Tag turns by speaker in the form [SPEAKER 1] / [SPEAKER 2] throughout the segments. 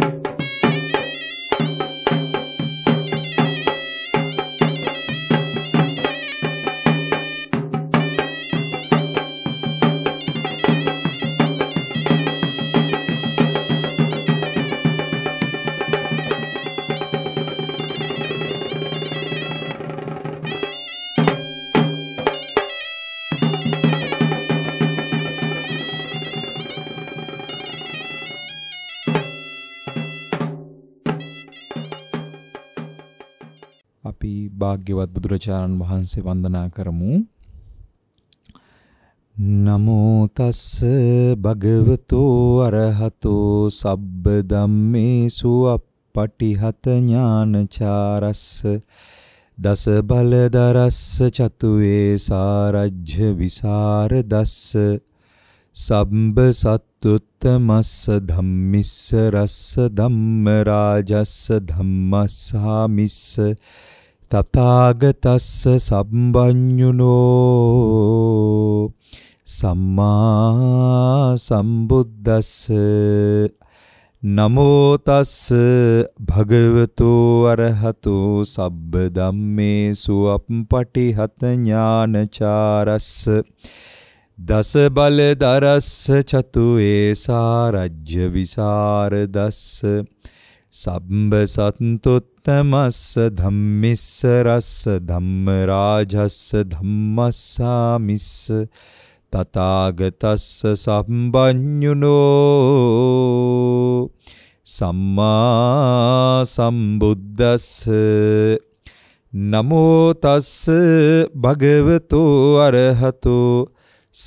[SPEAKER 1] you භාග්‍යවත් බුදුරජාණන් වහන්සේ වන්දනා කරමු. නමෝ තස්ස භගවතෝ අරහතෝ සබ්බ ධම්මේසු අප්පටිහත ඥානචාරස්ස දස බලදරස්ස චතුවේ සාරජ්‍ය විසර දස්ස සම්බ සත්තුත්තමස්ස ධම්මිස්ස රස්ස ධම්ම රාජස්ස ධම්මස්සාමිස්ස තථාගතස්ස සම්බඤ්ඤුනෝ සම්මා සම්බුද්දස්ස නමෝ තස්ස භගවතු අරහතු සබ්බ ධම්මේසු අප්පටිහත ඥානචාරස්ස දස බල දරස්ස චතු ඒසා රජ්‍ය විසරදස්ස සම්බ සන්තුත් තමස්ස ධම්මිස්ස රස්ස ධම්ම රාජස්ස ධම්මස්සාමිස්ස තථාගතස්ස සම්බඤ්ඤුනෝ සම්මා සම්බුද්දස්ස නමෝ තස්ස භගවතෝ අරහතෝ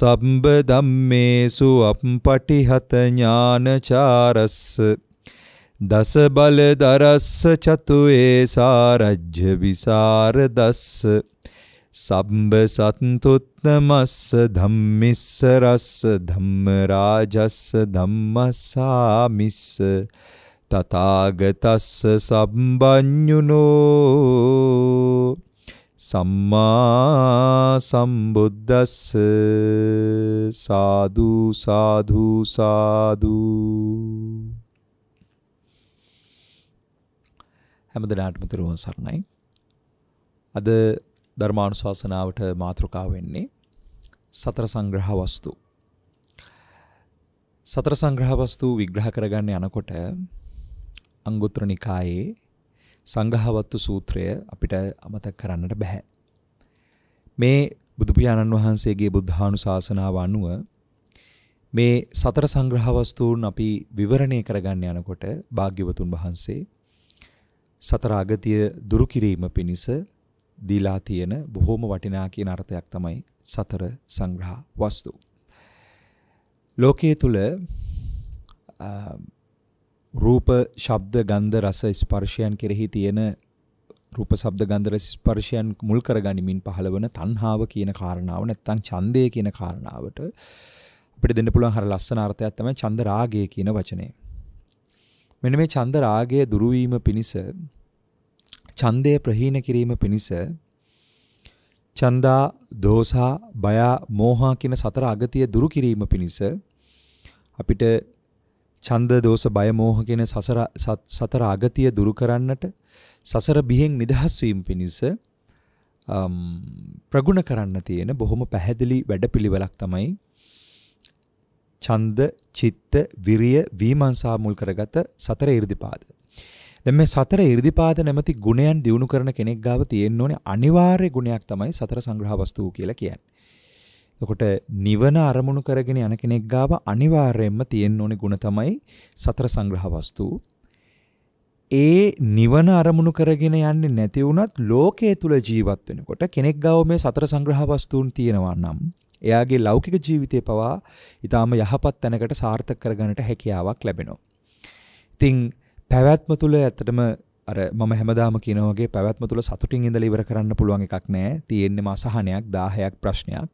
[SPEAKER 1] සම්බ ධම්මේසු අප්පටිහත ඥානචාරස්ස දස බල දරස්ස චතුයේ සාරජ්‍ය විසර දස්ස සම්බ සන්තුත්නමස්ස ධම්මිස්ස රස්ස ධම්ම රාජස්ස ධම්මසාමිස්ස තථාගතස්ස සම්බඤ්ඤුනෝ සම්මා සම්බුද්දස්ස සාදු සාදු සාදු හැමදෙනාටම තෙරුවන් සරණයි. අද ධර්මානුශාසනාවට මාතෘකාව වෙන්නේ සතර සංග්‍රහ වස්තු. සතර සංග්‍රහ වස්තු විග්‍රහ කරගන්න යනකොට අංගුත්තර නිකායේ සංඝහවත්තු සූත්‍රය අපිට අමතක කරන්නට බෑ. මේ බුදු පියාණන් වහන්සේගේ බුද්ධානුශාසනාව අනුව මේ සතර සංග්‍රහ වස්තුන් අපි විවරණය කරගන්න යනකොට භාග්‍යවතුන් වහන්සේ සතර අගතිය දුරු කිරීම පිණිස දීලා තියෙන බොහොම වටිනා කියන අර්ථයක් තමයි සතර සංග්‍රහ වස්තු. ලෝකයේ තුල රූප, ශබ්ද, ගන්ධ, රස, ස්පර්ශයන් කෙරෙහි තියෙන රූප, ශබ්ද, ගන්ධ, රස, ස්පර්ශයන් මුල් කරගනිමින් පහළවන තණ්හාව කියන කාරණාව නැත්නම් ඡන්දය කියන කාරණාවට අපිට දෙන්න පුළුවන් හර ලස්සන අර්ථයක් තමයි ඡන්ද රාගය කියන වචනේ. මෙන්න මේ ඡන්ද රාගය දුරු වීම පිණිස ඡන්දය ප්‍රහීන කිරීම පිණිස ඡන්දා දෝසා බය මෝහා කියන සතර අගතිය දුරු කිරීම පිණිස අපිට ඡන්ද දෝස බය මෝහ කියන සසර සතර අගතිය දුරු කරන්නට සසර බිහෙන් නිදහස් වීම පිණිස ප්‍රගුණ කරන්න තියෙන බොහොම පැහැදිලි වැඩපිළිවෙලක් තමයි ඡන්ද, චිත්ත, විරිය, වීමංසා මුල් කරගත සතර 이르දිපාද. දැන් මේ සතර 이르දිපාද නැමැති ගුණයන් දිනු කරන කෙනෙක් ගාව තියෙන්න ඕනේ අනිවාර්ය ගුණයක් තමයි සතර සංග්‍රහ වස්තු කියලා කියන්නේ. එතකොට නිවන අරමුණු කරගෙන යන කෙනෙක් ගාව අනිවාර්යයෙන්ම තියෙන්න ඕනේ ගුණ තමයි සතර සංග්‍රහ වස්තු. ඒ නිවන අරමුණු කරගෙන යන්නේ නැති වුණත් ලෝකයේ තුල ජීවත් වෙනකොට කෙනෙක් ගාව මේ සතර සංග්‍රහ වස්තුන් තියෙනවා නම් එයාගේ ලෞකික ජීවිතය පවා ඊටාම යහපත් තැනකට සාර්ථක කරගන්නට හැකියාවක් ලැබෙනවා. ඉතින් පැවැත්ම තුළ ඇත්තටම අර මම හැමදාම කියන වගේ පැවැත්ම තුළ සතුටින් ඉඳලා ඉවර කරන්න පුළුවන් එකක් නෑ. තියෙන්නම අසහනයක්, දාහයක්, ප්‍රශ්නයක්.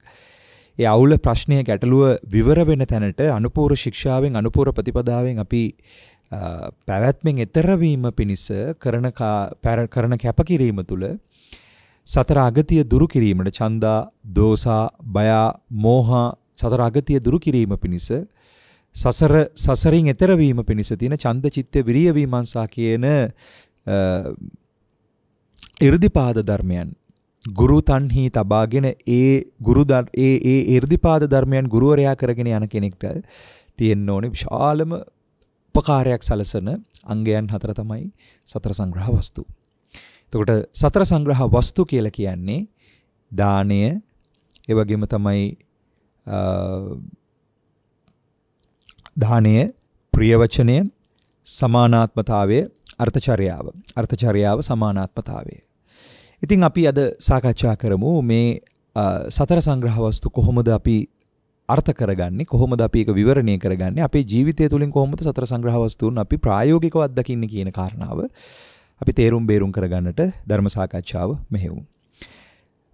[SPEAKER 1] ඒ අවුල ප්‍රශ්නය ගැටලුව විවර වෙන තැනට අනුපූර ශික්ෂාවෙන් අනුපූර ප්‍රතිපදාවෙන් අපි පැවැත්මෙන් එතරවීම පිණිස කරන කරන කැපකිරීම තුළ සතර අගතිය දුරු කිරීමට ඡන්දා, දෝසා, බයා, මෝහා සතර අගතිය දුරු කිරීම පිණිස සසර සසරින් එතර වීම පිණිස තියෙන ඡන්ද චිත්ත විරිය විමර්ශා කියන irdipaada ධර්මයන් ගුරු තන්හි තබාගෙන ඒ ගුරු ඒ ඒ irdipaada ධර්මයන් ගුරුවරයා කරගෙන යන කෙනෙක්ට තියෙන්න ඕනේ විශාලම උපකාරයක් සලසන අංගයන් හතර තමයි සතර සංග්‍රහ වස්තු. එතකොට සතර සංග්‍රහ වස්තු කියලා කියන්නේ දාණය ඒ වගේම තමයි දාණය ප්‍රියවචනය සමානාත්මතාවය අර්ථචර්යාව අර්ථචර්යාව සමානාත්මතාවය ඉතින් අපි අද සාකච්ඡා කරමු මේ සතර සංග්‍රහ වස්තු කොහොමද අපි අර්ථ කරගන්නේ කොහොමද අපි ඒක විවරණය කරගන්නේ අපේ ජීවිතය තුළින් කොහොමද සතර සංග්‍රහ වස්තුන් අපි ප්‍රායෝගිකව අත්දකින්නේ කියන කාරණාව අපි තේරුම් බේරුම් කරගන්නට ධර්ම සාකච්ඡාව මෙහෙවුම්.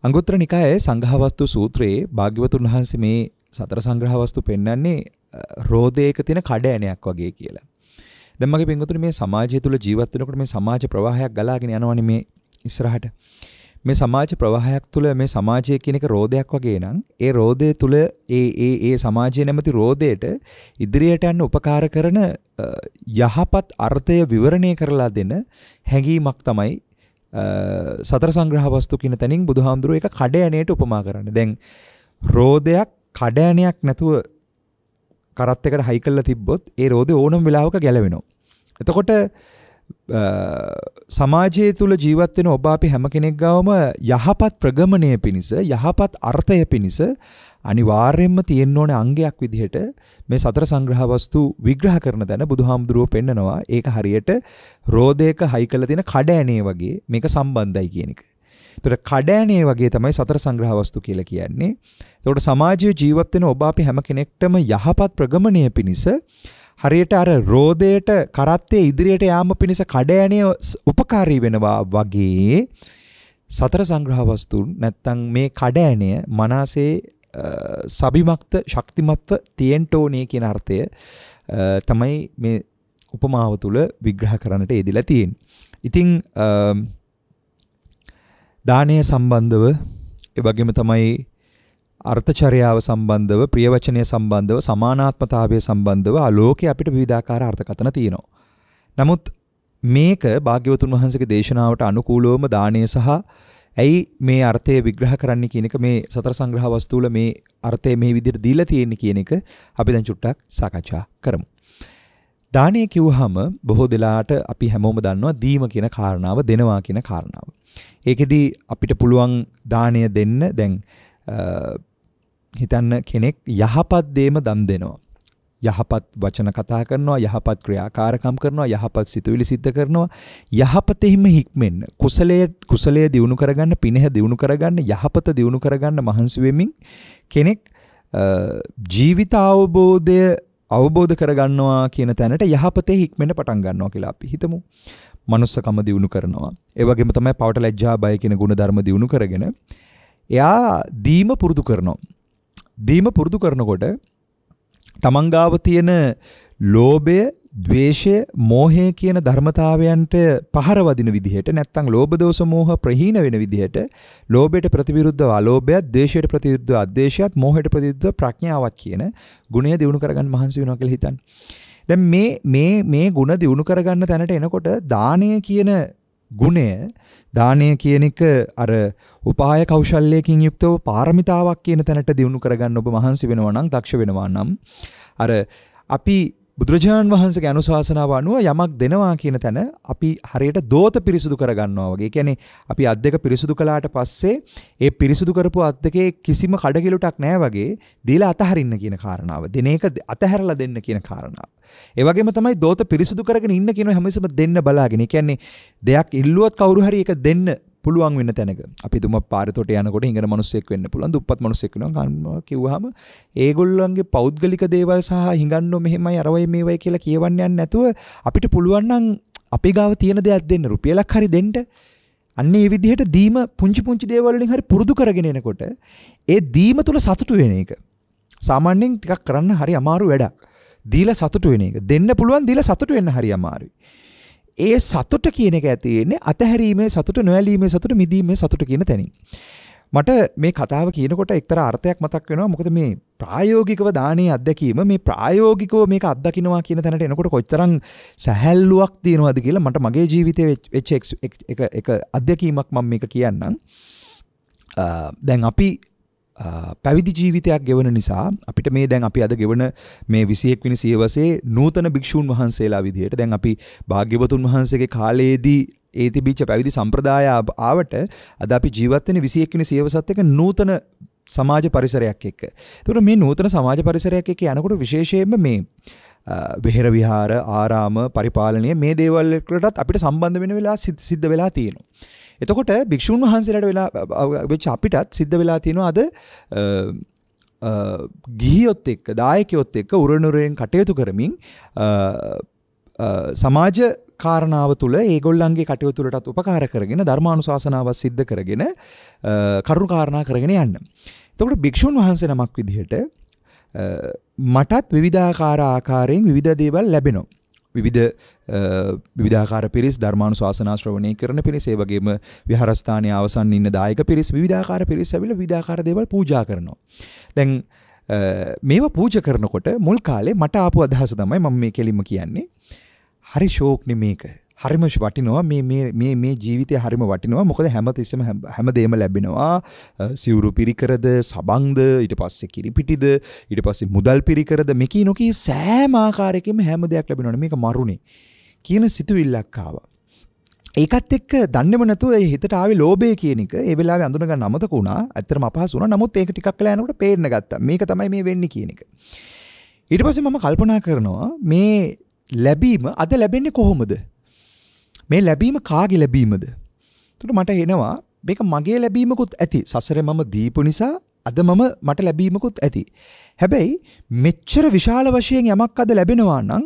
[SPEAKER 1] අංගුත්තර නිකායේ සංඝවස්තු සූත්‍රයේ භාග්‍යවතුන් වහන්සේ මේ සතර සංග්‍රහවස්තු පෙන්වන්නේ රෝදයක තියෙන කඩෑණයක් වගේ කියලා. දැන් මගේ පින්වතුනි මේ සමාජය තුළ ජීවත් වෙනකොට මේ සමාජ ප්‍රවාහයක් ගලාගෙන යනවනේ මේ ඉස්සරහට. මේ සමාජ ප්‍රවාහයක් තුළ මේ සමාජය කියන එක රෝදයක් වගේ නම් ඒ රෝදය තුළ ඒ ඒ ඒ සමාජය නැමති රෝදයට ඉදිරියට යන්න උපකාර කරන යහපත් අර්ථය විවරණය කරලා දෙන හැඟීමක් තමයි සතර සංග්‍රහ වස්තු කියන තැනින් බුදුහාමුදුරුව එක කඩයනයට උපමා කරන්න. දැන් රෝදයක් කඩයනයක් නැතුව කරත් එකට හයි කළා තිබ්බොත් ඒ රෝදේ ඕනම වෙලාවක ගැලවෙනවා. එතකොට සමාජය තුළ ජීවත්වෙන ඔබ අපි හැම කෙනෙක් ගවම යහපත් ප්‍රගමණය පිණිස යහපත් අර්ථය පිණිස අනිවාර්යෙන්ම තියෙන්න ඕන අංගයක් විදිහට මේ සතර සංග්‍රහ වස්තු විග්‍රහ කරන තැන බුදුහාමුදුරුව පෙන්නනවා ඒක හරියට රෝදයක හයි කළ තියෙන කඩෑනේ වගේ මේක සම්බන්ධයි කියන එක. එතකොට කඩෑනේ වගේ තමයි සතර සංග්‍රහ වස්තු කියලා කියන්නේ. එතකොට සමාජයේ ජීවත් වෙන ඔබ අපි හැම කෙනෙක්ටම යහපත් ප්‍රගමණය පිණිස හරියට අර රෝදයට කරත්තේ ඉදිරියට යාම පිණිස කඩෑණිය උපකාරී වෙනවා වගේ සතර සංග්‍රහ වස්තුන් නැත්තම් මේ කඩෑණිය මනසේ සබිමක්ත ශක්තිමත්ව තියෙන්න ඕනේ කියන අර්ථය තමයි මේ උපමාව තුල විග්‍රහ කරන්නට යෙදিলা තියෙන්නේ. ඉතින් දානය සම්බන්ධව ඒ වගේම තමයි අර්ථචර්යාව සම්බන්ධව ප්‍රියවචනය සම්බන්ධව සමානාත්මතාවය සම්බන්ධව ආලෝකයේ අපිට විවිධාකාර අර්ථකතන තියෙනවා. නමුත් මේක භාග්‍යවතුන් වහන්සේගේ දේශනාවට අනුකූලවම දාණය සහ ඇයි මේ අර්ථය විග්‍රහ කරන්න කියන එක මේ සතර සංග්‍රහ වස්තුවල මේ අර්ථය මේ විදිහට දීලා තියෙන්නේ කියන එක අපි දැන් චුට්ටක් සාකච්ඡා කරමු. දානය කිව්වහම බොහෝ දෙලාට අපි හැමෝම දන්නවා දීම කියන කාරණාව දෙනවා කියන කාරණාව. ඒකෙදි අපිට පුළුවන් දාණය දෙන්න දැන් හිතන්න කෙනෙක් යහපත් දේම දන් දෙනවා. යහපත් වචන කතා කරනවා යහපත් ක්‍රියාකාරකම් කරනවා යහපත් සිතුවිලි සිද්ධ කරනවා යහපතෙහිම හික්මෙන්න කුසලයේ කුසලයේ දියුණු කරගන්න පිනෙහ දියුණු කරගන්න යහපත දියුණු කරගන්න මහන්සි වෙමින් කෙනෙක් ජීවිත අවබෝධය අවබෝධ කරගන්නවා කියන තැනට යහපතේ හික්මෙන්න පටන් ගන්නවා කියලා අපි හිතමු. manussකම දියුණු කරනවා. ඒ වගේම තමයි පවට ලැජ්ජා බය කියන ගුණ ධර්ම දියුණු කරගෙන එයා දීම පුරුදු කරනවා. දීම පුරුදු කරනකොට තමන්ගාව තියෙන ලෝභය දවේශය මෝහය කියන ධර්මතාවයන්ට පහරවදින විදිහට නැත්තං ලෝබදෝස මෝහ ප්‍රහීන වෙන විදිහට ලෝබයට ප්‍රතිවිරුද්ධ අලෝභයත් දේශයට ප්‍රතියුද්ධ අදේශයත් මෝහයට ප්‍රතියුද්ධ ප්‍රඥාවත් කියන ගුණය දියුණු කරගන්න මහන්සි වෙනවා කියලා හිතන්න. දැන් මේ මේ මේ ගුණ දියුණු කරගන්න තැනට එනකොට දානය කියන ගුණය දානය කියන එක අර උපාය කෞශල්‍යයෙන් යුක්තව පාරමිතාවක් කියන තැනට දියුණු කරගන්න ඔබ මහන්සි වෙනවා නම් දක්ෂ වෙනවා නම් අර අපි බුදුරජාණන් වහන්සේගේ අනුශාසනාව අනුව යමක් දෙනවා කියන තැන අපි හරියට දෝත පිරිසුදු කරගන්නවා වගේ. කියන්නේ අපි අත් දෙක පිරිසුදු කළාට පස්සේ ඒ පිරිසුදු කරපු අත් දෙකේ කිසිම කඩකිලුටක් නැහැ වගේ දීලා අතහරින්න කියන කාරණාව. දින එක අතහැරලා දෙන්න කියන කාරණාව. ඒ වගේම තමයි දෝත පිරිසුදු කරගෙන ඉන්න කියන හැමසෙම දෙන්න බලාගෙන. කියන්නේ දෙයක් ඉල්ලුවත් කවුරු හරි දෙන්න පුළුවන් වෙන තැනක අපි තුම පාරතොට යනකොට හිඟන මනුස්සෙක් වෙන්න පුළුවන් දුප්පත් මනුස්සෙක් වෙනවා ගන්නවා කිව්වහම ඒගොල්ලන්ගේ පෞද්ගලික දේවල් සහ හිඟන්නෝ මෙහෙමයි අරවයි මේවයි කියලා කියවන්න යන්නේ නැතුව අපිට පුළුවන් නම් අපි ගාව තියෙන දෙයක් දෙන්න රුපියලක් හරි දෙන්න අන්න ඒ විදිහට දීම පුංචි පුංචි දේවල් වලින් හරි පුරුදු කරගෙන එනකොට ඒ දීම තුල සතුටු වෙන එක සාමාන්‍යයෙන් ටිකක් කරන්න හරි අමාරු වැඩක් දීලා සතුටු වෙන එක දෙන්න පුළුවන් දීලා සතුටු වෙන්න හරි අමාරුයි ඒ සතුට කියන එක ඇති වෙන්නේ අතහැරීමේ සතුට, නොඇලීමේ සතුට, මිදීමේ සතුට කියන තැනින්. මට මේ කතාව කියනකොට එක්තරා අර්ථයක් මතක් වෙනවා. මොකද මේ ප්‍රායෝගිකව දානේ අත්දැකීම මේ ප්‍රායෝගිකව මේක අත්දකින්නවා කියන තැනට එනකොට කොච්චරම් සැහැල්ලුවක් තියෙනවද කියලා මට මගේ ජීවිතයේ වෙච්ච එක එක අත්දැකීමක් මම මේක කියන්නම්. දැන් අපි පැවිදි ජීවිතයක් ගෙවන නිසා අපිට මේ දැන් අපි අද ගෙවන මේ 21 වෙනි සියවසේ නූතන භික්ෂූන් වහන්සේලා විදිහට දැන් අපි භාග්‍යවතුන් වහන්සේගේ කාලයේදී ඒ තිබිච්ච පැවිදි සම්ප්‍රදාය ආවට අද අපි ජීවත් වෙන 21 වෙනි සියවසත් එක නූතන සමාජ පරිසරයක් එක්ක. ඒතකොට මේ නූතන සමාජ පරිසරයක් එක්ක යනකොට විශේෂයෙන්ම මේ බෙහෙර විහාර ආරාම පරිපාලනය මේ දේවල් වලටත් අපිට සම්බන්ධ වෙන වෙලා සිද්ධ වෙලා තියෙනවා. එතකොට භික්‍ෂූන් වහන්සේලට වෙලා වෙච් අපිටත් සිද්ධ වෙලා තියෙනවා අද ගිහියොත් එක් දායකයොත් එක්ක උරනුරයෙන් කටයුතු කරමින් සමාජ කාරණාව තුළ ඒගොල්ලන්ගේ කටයුතුලටත් උපකාර කරගෙන ධර්මාණු ශාසනාව සිද්ධ කරගෙන කරු කාරණා කරගෙන යන්න. එතකට භික්‍ෂූන් වහන්සේ නමක් විදිහට මටත් විවිධාකාර ආකාරයෙන් විධ දේවල් ලැබෙනවා. විවිධ විධාකාර පිරිස් ධර්මාණු ශාසනාශ්‍රවණය කරන පිරිස ඒ වගේම විහාරස්ථානයේ අවසන් ඉන්න දායක පිරිස් විවිධාකාර පිරිස් ඇවිල්ලා විවිධාකාර දේවල් පූජා කරනවා. දැන් මේව පූජ කරනකොට මුල් කාලේ මට ආපු අදහස තමයි මම මේ කෙලින්ම කියන්නේ. හරි ෂෝක්නේ මේක. හරිම වටිනවා මේ මේ මේ ජීවිතය හරිම වටිනවා මොකද හැමතිස්සම හැම දෙම ලැබෙනවා සිවුරු පිරිකරද සබංද ඊට පස්සේ කිරිපිටිද ඊට පස්සේ මුදල් පිරිකරද මෙකී නොකී සෑමාකාරයකම හැම දෙයක් ලැබෙනවන මේක මරුණේ කියන සිතුවිල්ලක්කාවා ඒකත් එක් දන්නම නැතුව හිතට ආවේ ලෝභය කියන එක ඒ වෙලාවේ අඳුනගන්න අමතක වුණා. ඇත්තටම අපහසු වුණා. නමුත් ඒක ටිකක් වෙලා යනකොට පේන්න ගත්තා. මේක තමයි මේ වෙන්නේ කියන එක. ඊට පස්සේ මම කල්පනා කරනවා මේ ලැබීම අද ලැබෙන්නේ කොහොමද? මේ ලැබීම කාගෙ ලැබීමද? එතකොට මට එනවා මේක මගේ ලැබීමකුත් ඇති. සසරේ මම දීපු නිසා අද මම මට ලැබීමකුත් ඇති. හැබැයි මෙච්චර විශාල වශයෙන් යමක් අද ලැබෙනවා නම්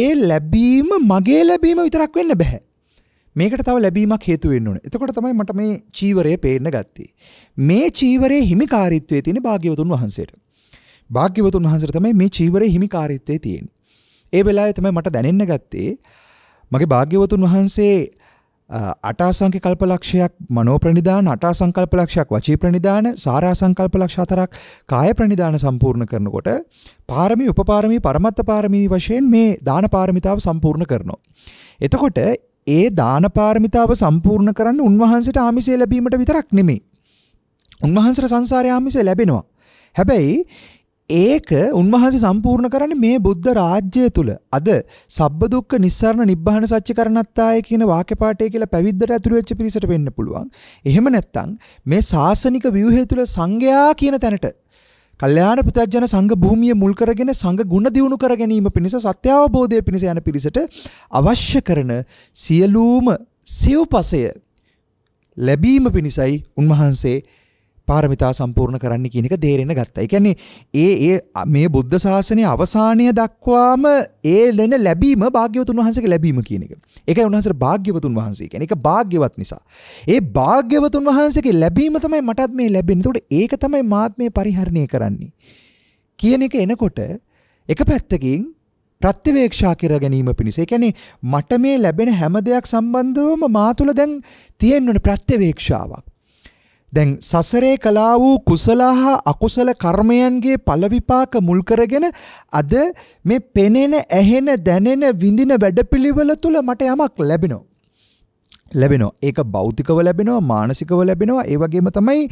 [SPEAKER 1] ඒ ලැබීම මගේ ලැබීම විතරක් වෙන්න බෑ. මේකට තව ලැබීමක් හේතු වෙන්න ඕනේ. එතකොට තමයි මට මේ චීවරය පේන්න ගත්තේ. මේ චීවරයේ හිමිකාරීත්වයේ තියෙන භාග්‍යවතුන් වහන්සේට. භාග්‍යවතුන් වහන්සේට තමයි මේ චීවරයේ හිමිකාරීත්වයේ තියෙන්නේ. ඒ වෙලාවේ තමයි මට දැනෙන්න ගත්තේ මගේ භාග්‍යවතුන් වහන්සේ අටාසංක කල්පලක්ෂයක් මනෝ ප්‍රනිධාන අටා සංකල්පලක්ෂයක් වචී ප්‍රනිධාන සාරා සංකල්පලක්ෂ හතරක් කාය ප්‍රනිධාන සම්පූර්ණ කරනකොට පාරමී උපපාරමී පරමත්ත පාරමී වශයෙන් මේ දාන පාරමිතාව සම්පූර්ණ කරනවා. එතකොට ඒ දාන පාරමිතාව සම්පූර්ණ කරන්න උන්වහන්සේට ආමිසය ලැබීමට විතරක් නෙමෙයි. උන්වහන්සේට සංසාරයේ ආමිසය ලැබෙනවා. හැබැයි ඒක උන්වහන්සේ සම්පූර්ණ කරන්නේ මේ බුද්ධ රාජ්‍යය තුල. අද සබ්බ දුක්ඛ නිස්සාරණ නිබ්බාන සත්‍ය කරණත්තාය කියන වාක්‍ය පාඨය කියලා පැවිද්දට ඇතුළු වෙච්ච පිරිසට වෙන්න පුළුවන්. එහෙම නැත්නම් මේ සාසනික ව්‍යුහය තුල සංඝයා කියන තැනට කල්යාණ පුතජන සංඝ භූමිය මුල් කරගෙන සංඝ ගුණ දියුණු කර ගැනීම පිණිස සත්‍ය අවබෝධය පිණිස යන පිරිසට අවශ්‍ය කරන සියලුම සිව්පසය ලැබීම පිණිසයි උන්වහන්සේ පාරමිතා සම්පූර්ණ කරන්න කියන එක දේරෙන ගත්තා. එකන්නේ ඒ ඒ මේ බුද්ධ ශාසනය අවසානය දක්වාම ඒ ලෙන ලැබීම භාග්‍යවතුන් වහන්සක ලැබීම කියන එක. එක උන්හසට භාග්‍යවතුන් වහන්සේ කියන එක භාග්‍යවත් නිසා. ඒ භාග්‍යවතුන් වහන්සේගේ ලැබීම තමයි මටත් මේ ලැබෙන තට ඒක තමයි මාත් මේ පරිහරණය කරන්නේ. කියන එක එනකොට එක පැත්තකින් ප්‍රත්තිවේක්ෂා කර ගැනීම පිණිස එකැනේ මට මේ ලැබෙන හැම දෙයක් සම්බන්ධවම මාතුළ දැන් තියෙන්වන ප්‍රත්්‍යවේක්ෂාවක්. දැන් සසරේ කලා වූ කුසල හා අකුසල කර්මයන්ගේ පළවිපාක මුල් කරගෙන අද මේ පෙනෙන ඇහෙන දැනෙන විඳින වැඩපිළිවෙල තුළ මට යමක් ලැබෙනවා. ලැබෙනවා. ඒක භෞතිකව ලැබෙනවා, මානසිකව ලැබෙනවා. ඒ වගේම තමයි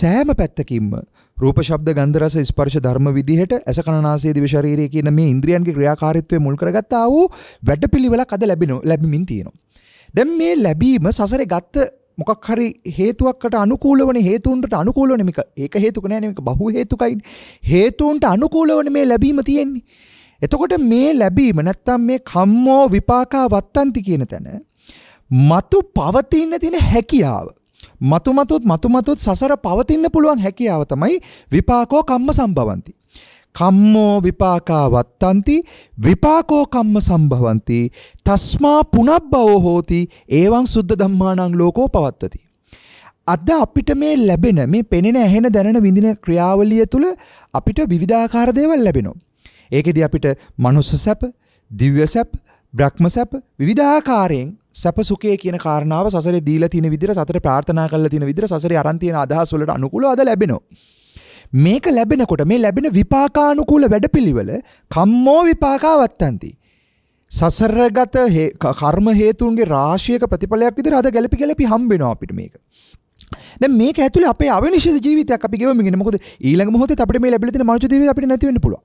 [SPEAKER 1] සෑම පැත්තකින්ම රූප ශබ්ද ගන්ධ රස ස්පර්ශ ධර්ම විදිහට ඇස කන නාසය දිව ශරීරය කියන මේ ඉන්ද්‍රියන්ගේ ක්‍රියාකාරීත්වය මුල් කරගත්තා වූ වැඩපිළිවෙලක් අද ලැබෙනවා ලැබෙමින් තියෙනවා. දැන් මේ ලැබීම සසරේ ගත්ත මොකක් හරි හේතුවක්කට අනුකූලවනේ හේතුන්ට අනුකූලවනේ මේක ඒක හේතුක නෑ මේක බහු හේතුකයි හේතුන්ට අනුකූලවනේ මේ ලැබීම තියෙන්නේ එතකොට මේ ලැබීම නැත්තම් මේ කම්මෝ විපාකා වත්තන්ති කියන තැන මතු පවතින්න තියෙන හැකියාව මතු මතුත් මතු මතුත් සසර පවතින්න පුළුවන් හැකියාව තමයි විපාකෝ කම්ම සම්භවಂತಿ කම්මෝ විපාකා වත්තන්ති විපාකෝ කම්ම සම්භවಂತಿ තස්මා පුනබ්බවෝ හෝති එවං සුද්ධ ධම්මාණං ලෝකෝ පවත්තති අද අපිට මේ ලැබෙන මේ පෙනෙන ඇහෙන දැනෙන විඳින ක්‍රියාවලිය තුළ අපිට විවිධාකාර දේවල් ලැබෙනවා. ඒකෙදී අපිට මනුස්ස සැප, දිව්‍ය සැප, බ්‍රහ්ම සැප විවිධාකාරයෙන් සැප සුඛය කියන කාරණාව සසරේ දීලා තියෙන විදිහට සතර ප්‍රාර්ථනා කරලා තියෙන විදිහට සසරේ අරන් තියෙන අදහස් වලට අනුකූලව අද ලැබෙනවා. මේක ලැබෙනකොට මේ ලැබෙන විපාකානුකූල වැඩපිළිවෙල කම්මෝ විපාකාවත්තන්ති. සසරගත කර්ම හේතුන්ගේ රාශියක ප්‍රතිඵලයක් විදිහට අද ගැලපි ගැලපි හම්බෙනවා අපිට මේක. දැන් මේක ඇතුලේ අපේ අවිනිශ්චිත ජීවිතයක් අපි ගෙවමින් ඉන්නේ. මොකද ඊළඟ මොහොතේ අපිට මේ ලැබිලා තියෙන මනුෂ්‍ය ජීවිතය අපිට නැති වෙන්න පුළුවන්.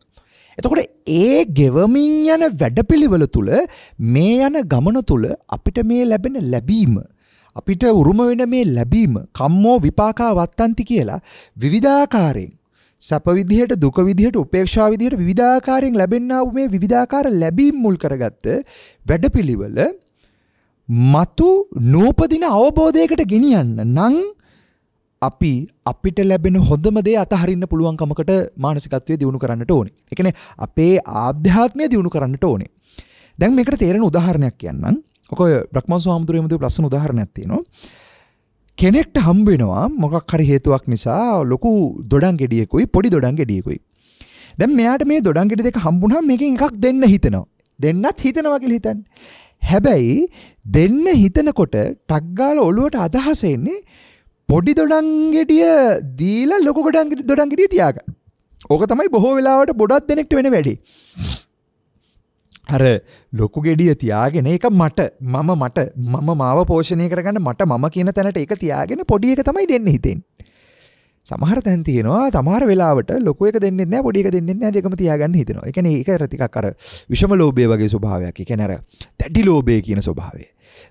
[SPEAKER 1] එතකොට ඒ ගෙවමින් යන වැඩපිළිවෙල තුල මේ යන ගමන තුල අපිට මේ ලැබෙන ලැබීම අපිට උරුම වෙන මේ ලැබීම කම්මෝ විපාකා වත්තන්ති කියලා විවිධාකාරයෙන් සැප විදිහට දුක විදිහට උපේක්ෂා විදිහට විවිධාකාරයෙන් ලැබෙන්නා වූ මේ විවිධාකාර ලැබීම් මුල් කරගත්ත වැඩපිළිවෙල මතු නූපදින අවබෝධයකට ගෙනියන්න නම් අපි අපිට ලැබෙන හොඳම දේ අතහරින්න පුළුවන්කමකට මානසිකත්වය දියුණු කරන්නට ඕනේ. ඒ කියන්නේ අපේ ආධ්‍යාත්මය දියුණු කරන්නට ඕනේ. දැන් මේකට තේරෙන උදාහරණයක් කියන්නම්. ඔක බ්‍රහ්මස හාමුදුරුවමද ලස්සන උදාහරණයක්තිනවා. කෙනෙක්ට හම්බෙනවා මොකක් හරි හේතුවක් නිසා ලොකු දොඩන් ගෙඩියකුයි පොඩි දොඩන් ගෙඩියකුයි. දැන් මෙයාට මේ දොඩන් ගෙඩි දෙක හම්බුනහම මේකෙන් එකක් දෙන්න හිතෙනවා. දෙන්නත් හිතනවා කියලා හිතන්නේ. හැබැයි දෙන්න හිතනකොට ටක් ගාලා ඔළුවට අදහස එන්නේ පොඩි දොඩන් ගෙඩිය දීලා ලොකු ගොඩන් දොඩන් ගෙඩිය තියාගන්න. ඕක තමයි බොහෝ වෙලාවට බොඩක් දෙනෙක්ට වෙන වැඩේ. අර ලොකු ගෙඩිය තියාගෙන ඒක මට මම මට මම මාව පෝෂණය කරගන්න මට මම කියන තැනට ඒක තියාගෙන පොඩි එක තමයි දෙන්න හිතෙන්. සමහර තැන් තියෙනවා තමාර වෙලාවට ලොකු එක දෙන්නෙත් නෑ පොඩි එක දෙන්නෙත් නෑ දෙකම තියාගන්න හිතෙනවා. ඒ කියන්නේ ඒක අර ටිකක් අර විෂම ලෝභය වගේ ස්වභාවයක්. ඒ කියන්නේ අර දැඩි ලෝභය කියන ස්වභාවය.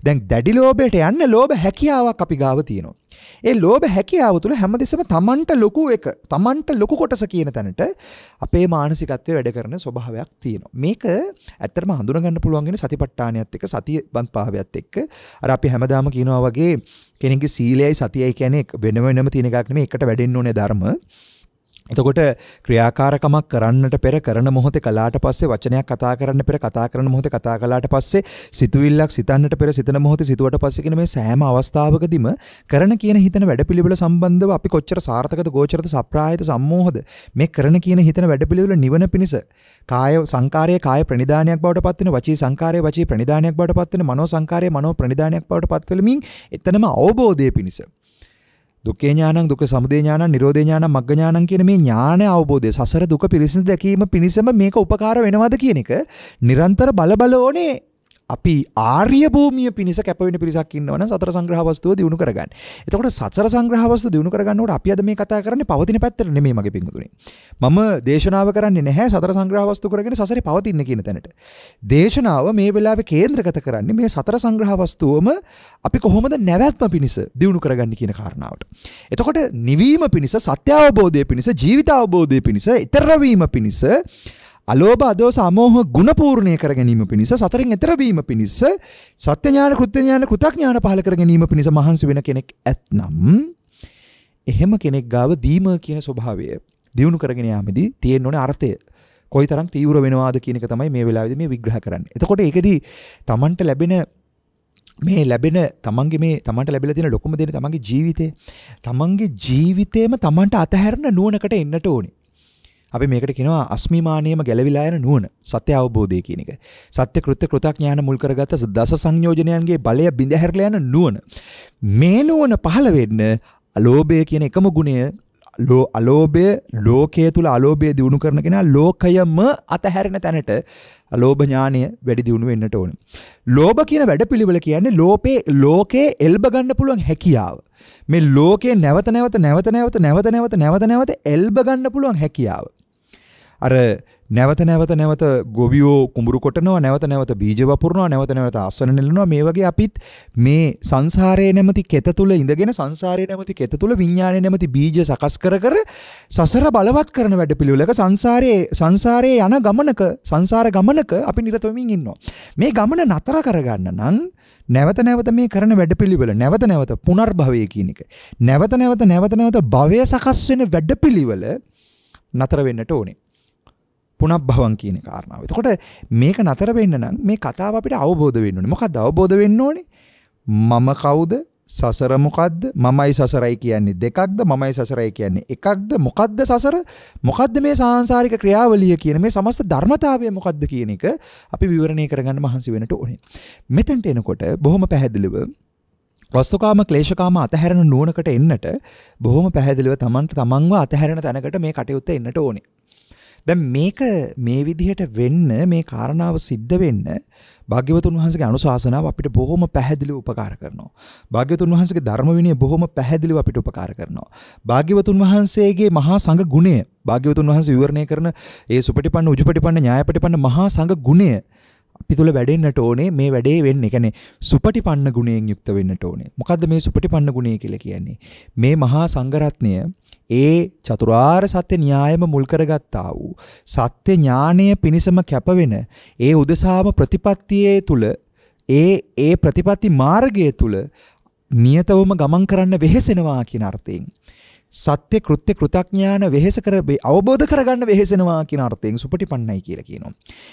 [SPEAKER 1] දැන් දැඩි ලෝභයට යන්න ලෝභ හැකියාවක් අපි ගාව තියෙනවා. ඒ ලෝභ හැකියාව තුළ හැමදෙසම තමන්ට ලොකු එක තමන්ට ලොකු කොටස කියන තැනට අපේ මානසිකත්වය වැඩ කරන ස්වභාවයක් තියෙනවා. මේක ඇත්තටම හඳුනගන්න පුළුවන්ගෙන සතිපට්ඨානයත් එක්ක සතිබන්පාවයත් එක්ක අර අපි හැමදාම කියනවා වගේ කෙනෙක්ගේ සීලයයි සතියයි කියන්නේ වෙන වෙනම තියෙන එකක් නෙමෙයි එකට වැඩෙන්න ඕනේ ධර්ම. එතකොට ක්‍රියාකාරකමක් කරන්නට පෙර කරන මොහොතේ කලාට පස්සේ වචනයක් කතා කරන්න පෙර කතා කරන මොහොතේ කතා කළාට පස්සේ සිතුවිල්ලක් සිතන්නට පෙර සිතන මොහොතේ සිතුවට පස්සේ කියන මේ සෑම අවස්ථාවකදීම කරන කියන හිතන වැඩපිළිවෙල සම්බන්ධව අපි කොච්චර සාර්ථකද ගෝචරද සප්‍රායද සම්මෝහද මේ කරන කියන හිතන වැඩපිළිවෙල නිවන පිණිස කාය සංකාරයේ කාය ප්‍රනිදානයක් බවට පත් වෙන වචී සංකාරයේ වචී ප්‍රනිදානයක් බවට පත් වෙන මනෝ සංකාරයේ මනෝ ප්‍රනිදානයක් බවට පත් වෙලමින් එතනම අවබෝධය පිණිස දුක්ඛේ ඥානං දුක සමුදය ඥානං නිරෝධේ ඥානං මග්ග ඥානං කියන මේ ඥාන අවබෝධය සසර දුක පිරිසිදු දැකීම පිණිසම මේක උපකාර වෙනවද කියන එක නිරන්තර බල බල ඕනේ අපි ආර්ය භූමිය පිණිස කැපවෙන පිරිසක් ඉන්නවන සතර සංග්‍රහවස්තුව දියුණු කරගන්න. එතකොට සතර සංග්‍රහවස්තු දියුණු කරගන්නකොට අපි අද මේ කතා කරන්නේ පවතින පැත්තට නෙමෙයි මගේ පිංගුතුනි. මම දේශනාව කරන්නේ නැහැ සතර සංග්‍රහවස්තු කරගෙන සසරේ පවතින්න කියන තැනට. දේශනාව මේ වෙලාවේ කේන්ද්‍රගත කරන්නේ මේ සතර සංග්‍රහවස්තුවම අපි කොහොමද නැවැත්ම පිණිස දියුණු කරගන්න කියන කාරණාවට. එතකොට නිවීම පිණිස සත්‍ය අවබෝධය පිණිස ජීවිත අවබෝධය පිණිස ඊතරවීම පිණිස අලෝභ අදෝස අමෝහ ගුණපූර්ණය කර ගැනීම පිණිස සතරින් එතර වීම පිණිස සත්‍ය ඥාන කෘත්‍ය ඥාන කෘතඥාන පහල කර ගැනීම පිණිස මහන්සි වෙන කෙනෙක් ඇත්නම් එහෙම කෙනෙක් ගාව දීම කියන ස්වභාවය දියුණු කරගෙන යාමේදී තියෙන්න ඕනේ අර්ථය කොයිතරම් තීව්‍ර වෙනවාද කියන එක තමයි මේ වෙලාවේදී මේ විග්‍රහ කරන්නේ. එතකොට ඒකදී Tamanට ලැබෙන මේ ලැබෙන තමන්ගේ මේ තමන්ට ලැබිලා තියෙන ලොකුම දේ තමන්ගේ ජීවිතේ. තමන්ගේ ජීවිතේම තමන්ට අතහැරන නුවණකට එන්නට ඕනේ. අපි මේකට කියනවා අස්මිමානියම ගැලවිලා යන නුවණ සත්‍ය අවබෝධය කියන එක. සත්‍ය කෘත්‍ය කෘතඥාන මුල් කරගත් දස සංයෝජනයන්ගේ බලය බිඳ හැරලා යන නුවණ. මේ නුවණ පහළ වෙන්න අලෝභය කියන එකම ගුණය ලෝ අලෝභය ලෝකයේ තුල අලෝභය දිනු කරන කෙනා ලෝකයම අතහැරෙන තැනට අලෝභ ඥානය වැඩි දියුණු වෙන්නට ඕන. ලෝභ කියන වැඩපිළිවෙල කියන්නේ ලෝපේ ලෝකේ එල්බ ගන්න පුළුවන් හැකියාව. මේ ලෝකේ නැවත නැවත නැවත නැවත නැවත නැවත නැවත නැවත එල්බ ගන්න පුළුවන් හැකියාව. අර නැවත නැවත නැවත ගොබියෝ කුඹුරු කොටනවා නැවත නැවත බීජ වපුරනවා නැවත නැවත ආස්වන නෙලනවා මේ වගේ අපිත් මේ සංසාරයේ නැමැති කෙත තුල ඉඳගෙන සංසාරයේ නැමැති කෙත තුල විඥානයේ නැමැති බීජ සකස් කර කර සසර බලවත් කරන වැඩපිළිවෙලක සංසාරයේ සංසාරයේ යන ගමනක සංසාර ගමනක අපි නිරත වෙමින් ඉන්නවා මේ ගමන නතර කරගන්න නම් නැවත නැවත මේ කරන වැඩපිළිවෙල නැවත නැවත පුනර්භවය කියන එක. නැවත නැවත නැවත නැවත භවය සකස් වෙන වැඩපිළිවෙල නතර වෙන්නට ඕනේ. පුනබ්බවන් කියන කාරණාව. එතකොට මේක නතර වෙන්න නම් මේ කතාව අපිට අවබෝධ වෙන්න ඕනේ. මොකක්ද අවබෝධ වෙන්න ඕනේ? මම කවුද? සසර මොකද්ද? මමයි සසරයි කියන්නේ දෙකක්ද? මමයි සසරයි කියන්නේ එකක්ද? මොකද්ද සසර? මොකද්ද මේ සාංශාරික ක්‍රියාවලිය කියන මේ සමස්ත ධර්මතාවය මොකද්ද කියන එක අපි විවරණය කරගන්න මහන්සි වෙන්නට ඕනේ. මෙතෙන්ට එනකොට බොහොම පැහැදිලිව වස්තුකාම ක්ලේශකාම අතහැරෙන නුවණකට එන්නට බොහොම පැහැදිලිව තමන්ට තමන්ව අතහැරෙන තැනකට මේ කටයුත්ත එන්නට ඕනේ. දැන් මේක මේ විදිහට වෙන්න මේ කාරණාව සිද්ධ වෙන්න භාග්‍යවතුන් වහන්සේගේ අනුශාසනාව අපිට බොහොම පැහැදිලිව උපකාර කරනවා. භාග්‍යවතුන් වහන්සේගේ ධර්ම විනය බොහොම පැහැදිලිව අපිට උපකාර කරනවා. භාග්‍යවතුන් වහන්සේගේ මහා සංඝ ගුණය භාග්‍යවතුන් වහන්සේ විවරණය කරන ඒ සුපටිපන්න උජුපටිපන්න ඥායපටිපන්න මහා සංඝ ගුණය අපි තුළ වැඩෙන්න්නට ඕනේ මේ වැඩේ වෙන්න එකනේ සුපටිපන්න ගුණයෙන් යුක්ත වෙන්නට ඕනේ. මොකද්ද මේ සුපටිපන්න ගුණය කියලා කියන්නේ? මේ මහා සංඝරත්නය ඒ චතුරාර්ය සත්‍ය න්‍යායම මුල් කරගත්තා වූ සත්‍ය ඥාණය පිණිසම කැපවෙන ඒ උදසාම ප්‍රතිපත්තියේ තුල ඒ ඒ ප්‍රතිපatti මාර්ගය තුල නියතවම ගමන් කරන්න වෙහෙසෙනවා කියන අර්ථයෙන් සත්‍ය කෘත්‍ය කෘතඥාන වෙහෙස කර අවබෝධ කරගන්න වෙහෙසෙනවා කියන අර්ථයෙන් සුපටිපන්නයි කියලා කියනවා.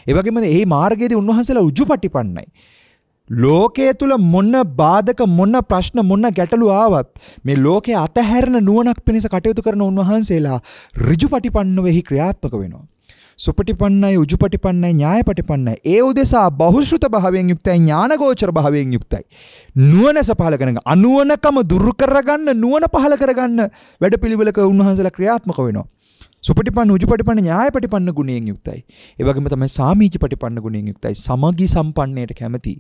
[SPEAKER 1] ඒ වගේම මේ මාර්ගයේදී උන්වහන්සේලා උජුපටිපන්නයි. ලෝකයේ තුල මොන බාධක මොන ප්‍රශ්න මොන ගැටලු ආවත් මේ ලෝකයේ අතහැරන නුවණක් පිණිස කටයුතු කරන උන්වහන්සේලා ඍජුපටිපන්නව එහි ක්‍රියාත්මක වෙනවා. සුපටිපන්නයි උජුපටිපන්නයි ඥායපටිපන්නයි ඒ උදෙසා බහුශෘත භාවයෙන් යුක්තයි ඥානගෝචර භාවයෙන් යුක්තයි නුවණස පහල කරන අනුවණකම දුරු කරගන්න නුවණ පහල කරගන්න වැඩපිළිවෙලක උන්වහන්සේලා ක්‍රියාත්මක වෙනවා සුපටිපන්න උජුපටිපන්න ඥායපටිපන්න ගුණයෙන් යුක්තයි. ඒ වගේම තමයි සාමීචිපටිපන්න ගුණයෙන් යුක්තයි. සමගි සම්පන්නයට කැමති.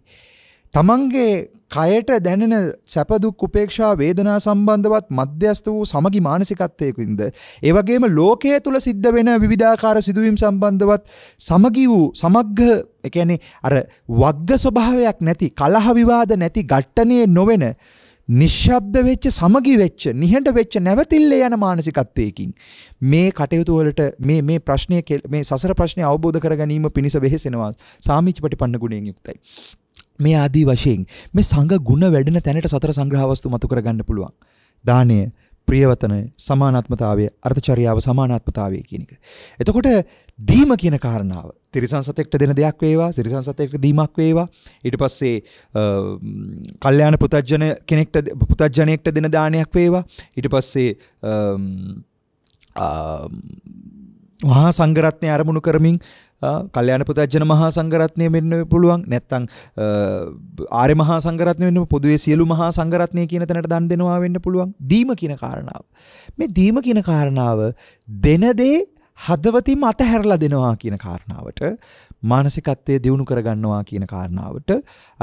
[SPEAKER 1] තමන්ගේ කයට දැනෙන සැප දුක් උපේක්ෂා වේදනා සම්බන්ධවත් මධ්‍යස්ත වූ සමගි මානසිකත්වයකින්ද ඒ වගේම ලෝකයේ තුල සිද්ධ වෙන විවිධාකාර සිදුවීම් සම්බන්ධවත් සමගි වූ සමග්ග ඒ කියන්නේ අර වග්ග ස්වභාවයක් නැති කලහ විවාද නැති ඝට්ටණයේ නොවන නිශ්ශබ්ද වෙච්ච සමගි වෙච්ච නිහඬ වෙච්ච නැවතිල්ල යන මානසිකත්වයකින් මේ කටයුතු වලට මේ මේ ප්‍රශ්නය මේ සසර ප්‍රශ්නය අවබෝධ කර ගැනීම පිණිස වෙහෙසෙනවා සාමිච්චපටිපන්න ගුණයෙන් යුක්තයි මේ ආදී වශයෙන් මේ සංඝ ගුණ වැඩෙන තැනට සතර සංග්‍රහවස්තු මතු කර ගන්න පුළුවන් දානය ප්‍රියවතනය සමානත්මතාවය අර්ථචරියාව සමානත්මතාවය කියන එක. එතකොට දීම කියන කාරණාව තිරිසන් සතෙක්ට දෙන දෙයක් වේවා තිරිසන් සතෙක්ට දීමක් වේවා ඊට පස්සේ කල්යාණ පුතජන කෙනෙක්ට පුතජනයෙක්ට දෙන දානයක් වේවා ඊට පස්සේ මහා සංඝරත්නය අරමුණු කරමින් කල්යාණ පුතජන මහා සංඝරත්නය වෙන්න පුළුවන් නැත්නම් ආර්ය මහා සංඝරත්නය වෙන්න පොදුවේ සියලු මහා සංඝරත්නය කියන තැනට දන් දෙනවා වෙන්න පුළුවන් දීම කියන කාරණාව මේ දීම කියන කාරණාව දෙන දේ හදවතින් අතහැරලා දෙනවා කියන කාරණාවට මානසිකත්වයේ දියුණු කරගන්නවා කියන කාරණාවට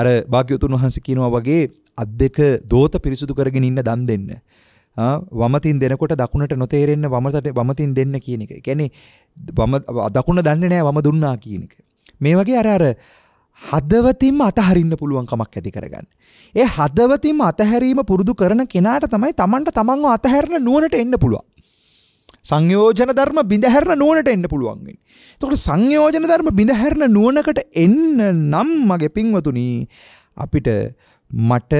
[SPEAKER 1] අර භාග්‍යවතුන් වහන්සේ කියනවා වගේ අත් දෙක දෝත පිරිසුදු කරගෙන ඉන්න දන් දෙන්න වමතින් දෙනකොට දකුණට නොතේරෙන්න වමතට වමතින් දෙන්න කියන එක. කියන්නේ දකුණ දන්නේ නෑ වම දුන්නා කියන එක. මේ වගේ අර අර හදවතින්ම අතහරින්න පුළුවන්කමක් ඇති කරගන්න. ඒ හදවතින්ම අතහැරීම පුරුදු කරන කෙනාට තමයි තමන්ට තමන්ව අතහැරන නුවනට එන්න පුළුවන්. සංයෝජන ධර්ම බිඳහැරණ නුවනට එන්න පුළුවන්ගෙන්. තකට සංයෝජන ධර්ම බිඳහැරණ නුවනකට එන්න නම් මගේ පින්වතුනී අපිට මට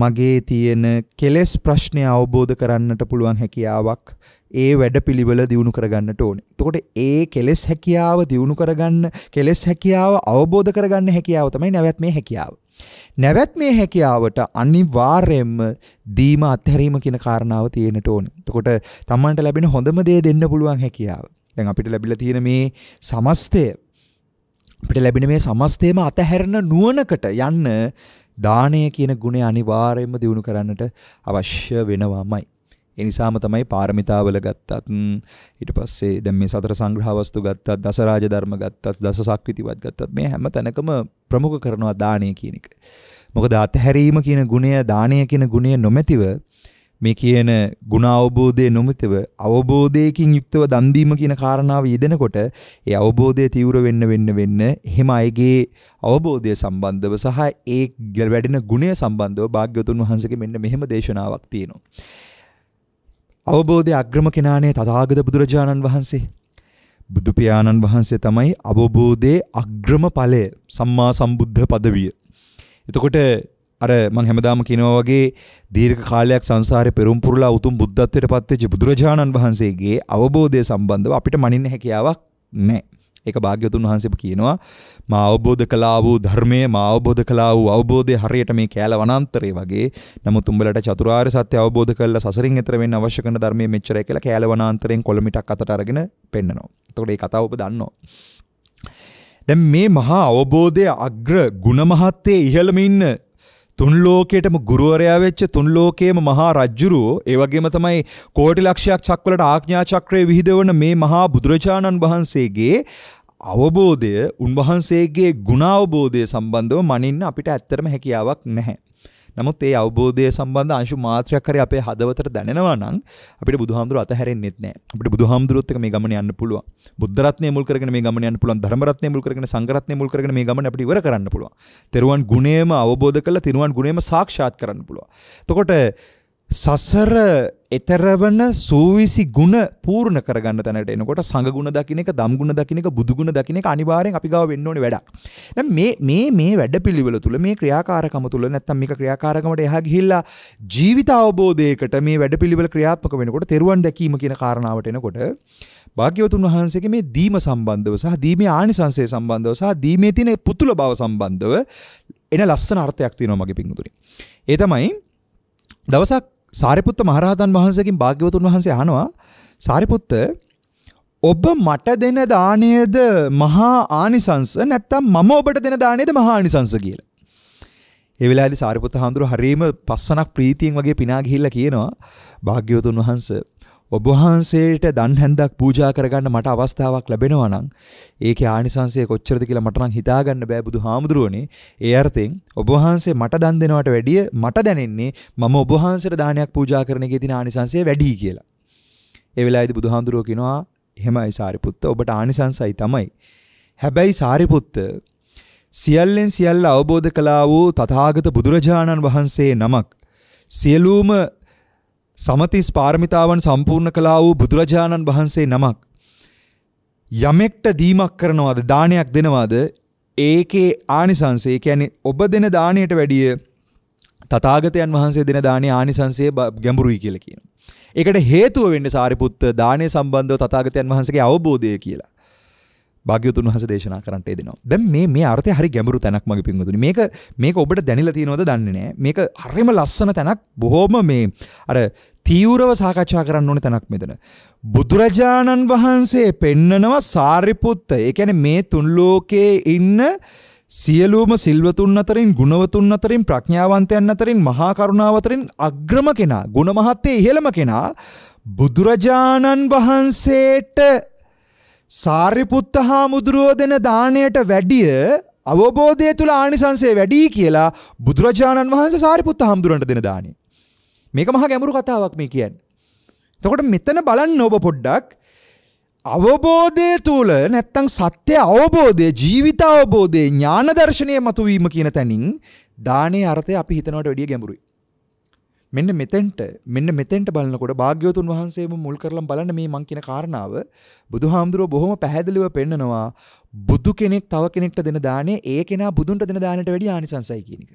[SPEAKER 1] මගේ තියෙන කෙලෙස් ප්‍රශ්නය අවබෝධ කරන්නට පුළුවන් හැකියාවක් ඒ වැඩපිළිවෙල දියුණු කරගන්නට ඕනේ. එතකොට ඒ කෙලෙස් හැකියාව දියුණු කරගන්න කෙලෙස් හැකියාව අවබෝධ කරගන්න හැකියාව තමයි නැවැත්මේ හැකියාව. නැවැත්මේ හැකියාවට අනිවාර්යයෙන්ම දීම අත්හැරීම කියන කාරණාව තියෙන්නට ඕනේ. එතකොට තමන්ට ලැබෙන හොඳම දේ දෙන්න පුළුවන් හැකියාව. දැන් අපිට ලැබිලා තියෙන මේ සමස්තය අපිට ලැබෙන මේ සමස්තේම අතහැරන නුවණකට යන්න දාණය කියන ගුණය අනිවාර්යයෙන්ම දිනු කරන්නට අවශ්‍ය වෙනවාමයි. ඒ නිසාම තමයි පාරමිතාවල ගත්තත් ඊට පස්සේ දැන් මේ සතර සංග්‍රහ වස්තු ගත්තත් දසරාජ ධර්ම ගත්තත් දසසක්විතිවත් ගත්තත් මේ හැම තැනකම ප්‍රමුඛ කරනවා දාණය කියන එක. මොකද අතහැරීම කියන ගුණය දාණය කියන ගුණය නොමැතිව මේ කියන ಗುಣ අවබෝධයේ නොමැතිව අවබෝධයකින් යුක්තව දන් දීම කියන කාරණාව යෙදෙනකොට ඒ අවබෝධය තීව්‍ර වෙන්න වෙන්න වෙන්න එහෙම අයගේ අවබෝධය සම්බන්ධව සහ ඒ වැඩෙන ගුණය සම්බන්ධව භාග්‍යවතුන් වහන්සේගේ මෙන්න මෙහෙම දේශනාවක් තියෙනවා. අවබෝධය අග්‍රම කෙනානේ තථාගත බුදුරජාණන් වහන්සේ. බුදු පියාණන් වහන්සේ තමයි අවබෝධයේ අග්‍රම ඵලය සම්මා සම්බුද්ධ පදවිය. එතකොට අර මං හැමදාම කියනවා වගේ දීර්ඝ කාලයක් සංසාරේ පෙරම්පුරලා උතුම් බුද්ධත්වයට පත්වෙච්ච බුදුරජාණන් වහන්සේගේ අවබෝධය සම්බන්ධව අපිට මනින්න හැකියාවක් නැහැ. ඒක භාග්‍යවතුන් වහන්සේම කියනවා මා අවබෝධ කළා වූ ධර්මය මා අවබෝධ කළා වූ අවබෝධය හරියට මේ කෑල වනාන්තරේ වගේ නමුත් උඹලට චතුරාර්ය සත්‍ය අවබෝධ කරලා සසරින් එතර වෙන්න අවශ්‍ය කරන ධර්මයේ මෙච්චරයි කියලා කෑල වනාන්තරෙන් කොළමිටක් අතට අරගෙන පෙන්නනවා. එතකොට මේ කතාව ඔබ දන්නවා. දැන් මේ මහා අවබෝධයේ අග්‍ර ಗುಣමහත්තේ ඉහළම ඉන්න තුන් ලෝකයටම ගුරුවරයා වෙච්ච තුන් ලෝකයේම මහා රජ්ජුරුවෝ ඒ වගේම තමයි කෝටි ලක්ෂයක් චක්වලට ආඥා චක්‍රය විහිදවන මේ මහා බුදුරජාණන් වහන්සේගේ අවබෝධය උන්වහන්සේගේ ගුණාවබෝධය සම්බන්ධව මනින්න අපිට ඇත්තරම හැකියාවක් නැහැ. නමුත් ඒ අවබෝධය සම්බන්ධ අංශු මාත්‍රයක් හරි අපේ හදවතට දැනෙනවා නම් අපිට බුදුහාමුදුරුව අතහැරෙන්නෙත් නෑ. අපිට බුදුහාමුදුරුවත් එක මේ ගමන යන්න පුළුවන්. බුද්ධ රත්නය මුල් කරගෙන මේ ගමන යන්න පුළුවන්. ධර්ම රත්නය මුල් කරගෙන සංඝ රත්නය මුල් කරගෙන මේ ගමන අපිට ඉවර කරන්න පුළුවන්. තෙරුවන් ගුණයම අවබෝධ කරලා තෙරුවන් ගුණයම සාක්ෂාත් කරන්න පුළුවන්. එතකොට සසර එතරවන සූවිසි ගුණ පූර්ණ කරගන්න තැනට එනකොට සංගුණ දකින එක දම්ගුණ දකින එක බුදුගුණ දකින එක අනිවාරයෙන් අපි ගාව වෙන්න ඕනේ වැඩක්. දැන් මේ මේ මේ වැඩපිළිවෙල තුල මේ ක්‍රියාකාරකම තුල නැත්තම් මේක ක්‍රියාකාරකමට එහා ගිහිල්ලා ජීවිත අවබෝධයකට මේ වැඩපිළිවෙල ක්‍රියාත්මක වෙනකොට තෙරුවන් දැකීම කියන කාරණාවට එනකොට භාග්‍යවතුන් වහන්සේගේ මේ දීම සම්බන්ධව සහ දීමේ ආනිසංසය සම්බන්ධව සහ දීමේ තියෙන පුතුල බව සම්බන්ධව එන ලස්සන අර්ථයක් තියෙනවා මගේ පින්තුනේ. ඒ තමයි දවසක් සාරිපුත්ත මහරහතන් වහන්සේකින් භාග්‍යවතුන් වහන්සේ අහනවා සාරිපුත්ත ඔබ මට දෙන දානයද මහා ආනිසංස නැත්තම් මම ඔබට දෙන දානයද මහා ආනිසංස කියලා. ඒ වෙලාවේදී සාරිපුත්ත හාමුදුරුවෝ හරීම පස්වනක් ප්‍රීතියෙන් වගේ පිනා ගිහිල්ලා කියනවා භාග්‍යවතුන් වහන්සේ ඔබහන්සේට දන් හැන්දක් පූජා කරගන්න මට අවස්ථාවක් ලැබෙනවා නම් ඒකේ ආනිසංශය කොච්චරද කියලා මට නම් හිතාගන්න බෑ බුදුහාමුදුරුවනේ. ඒ අර්ථයෙන් ඔබහන්සේ මට දන් දෙනවට වැඩිය මට දැනෙන්නේ මම ඔබහන්සේට දානයක් පූජා කරන එකේ තියෙන ආනිසංශය වැඩි කියලා. ඒ වෙලාවේදී බුදුහාමුදුරුවෝ කියනවා එහෙමයි සාරිපුත්ත ඔබට ආනිසංශයි තමයි. හැබැයි සාරිපුත්ත සියල්ලෙන් සියල්ල අවබෝධ කළා වූ තථාගත බුදුරජාණන් වහන්සේ නමක් සියලුම සමතිස් පාරමිතාවන් සම්පූර්ණ කළා වූ බුදුරජාණන් වහන්සේ නමක් යමෙක්ට දීමක් කරනවාද දානයක් දෙනවාද ඒකේ ආනිසංසය කියන්නේ ඔබ දෙන දාණයට වැඩිය තථාගතයන් වහන්සේ දෙන දානේ ආනිසංසය ගැඹුරුයි කියලා කියනවා. ඒකට හේතුව වෙන්නේ සාරිපුත්ත දානේ සම්බන්ධව තථාගතයන් වහන්සේගේ අවබෝධය කියලා. භාග්‍යතුන් වහස දේශනා කරට දෙනවා දැන් මේ මේ අර්ථය හරි ගැඹරු තැනක් මගේ පින්වතුනි මේක මේක ඔබට දැනිලා තියෙනවද දන්නේ නැහැ මේක හරිම ලස්සන තැනක් බොහොම මේ අර තීව්‍රව සාකච්ඡා කරන්න ඕනේ තැනක් මෙතන බුදුරජාණන් වහන්සේ පෙන්නනවා සාරිපුත්ත ඒ කියන්නේ මේ තුන් ලෝකයේ ඉන්න සියලූම සිල්වතුන් අතරින් ගුණවතුන් අතරින් ප්‍රඥාවන්තයන් අතරින් මහා කරුණාවතරින් අග්‍රම කෙනා ගුණමහත්තේ ඉහළම කෙනා බුදුරජාණන් වහන්සේට සාරිපුත්ත හාමුදුරුව දෙන දානයට වැඩිය අවබෝධය තුළ ආනිසංසය වැඩී කියලා බුදුරජාණන් වහන්සේ සාරිපුත්ත හාමුදුරන්ට දෙන දානය. මේක මහා ගැඹුරු කතාවක් මේ කියන්නේ. එතකොට මෙතන බලන්න ඔබ පොඩ්ඩක් අවබෝධය තුළ නැත්තං සත්‍ය අවබෝධය ජීවිත අවබෝධය ඥාන දර්ශනය මතුවීම කියන තැනින් දානේ අර්ථය අපි හිතනවට වැඩිය ගැඹුරුයි. මෙන්න මෙතෙන්ට මෙන්න මෙතෙන්ට බලනකොට භාග්‍යවතුන් වහන්සේම මුල් කරලා බලන මේ මං කියන කාරණාව බුදුහාමුදුරුව බොහොම පැහැදිලිව පෙන්නනවා බුදු කෙනෙක් තව කෙනෙක්ට දෙන දාණය ඒ කෙනා බුදුන්ට දෙන දාණයට වැඩිය ආනිසංසයි කියන එක.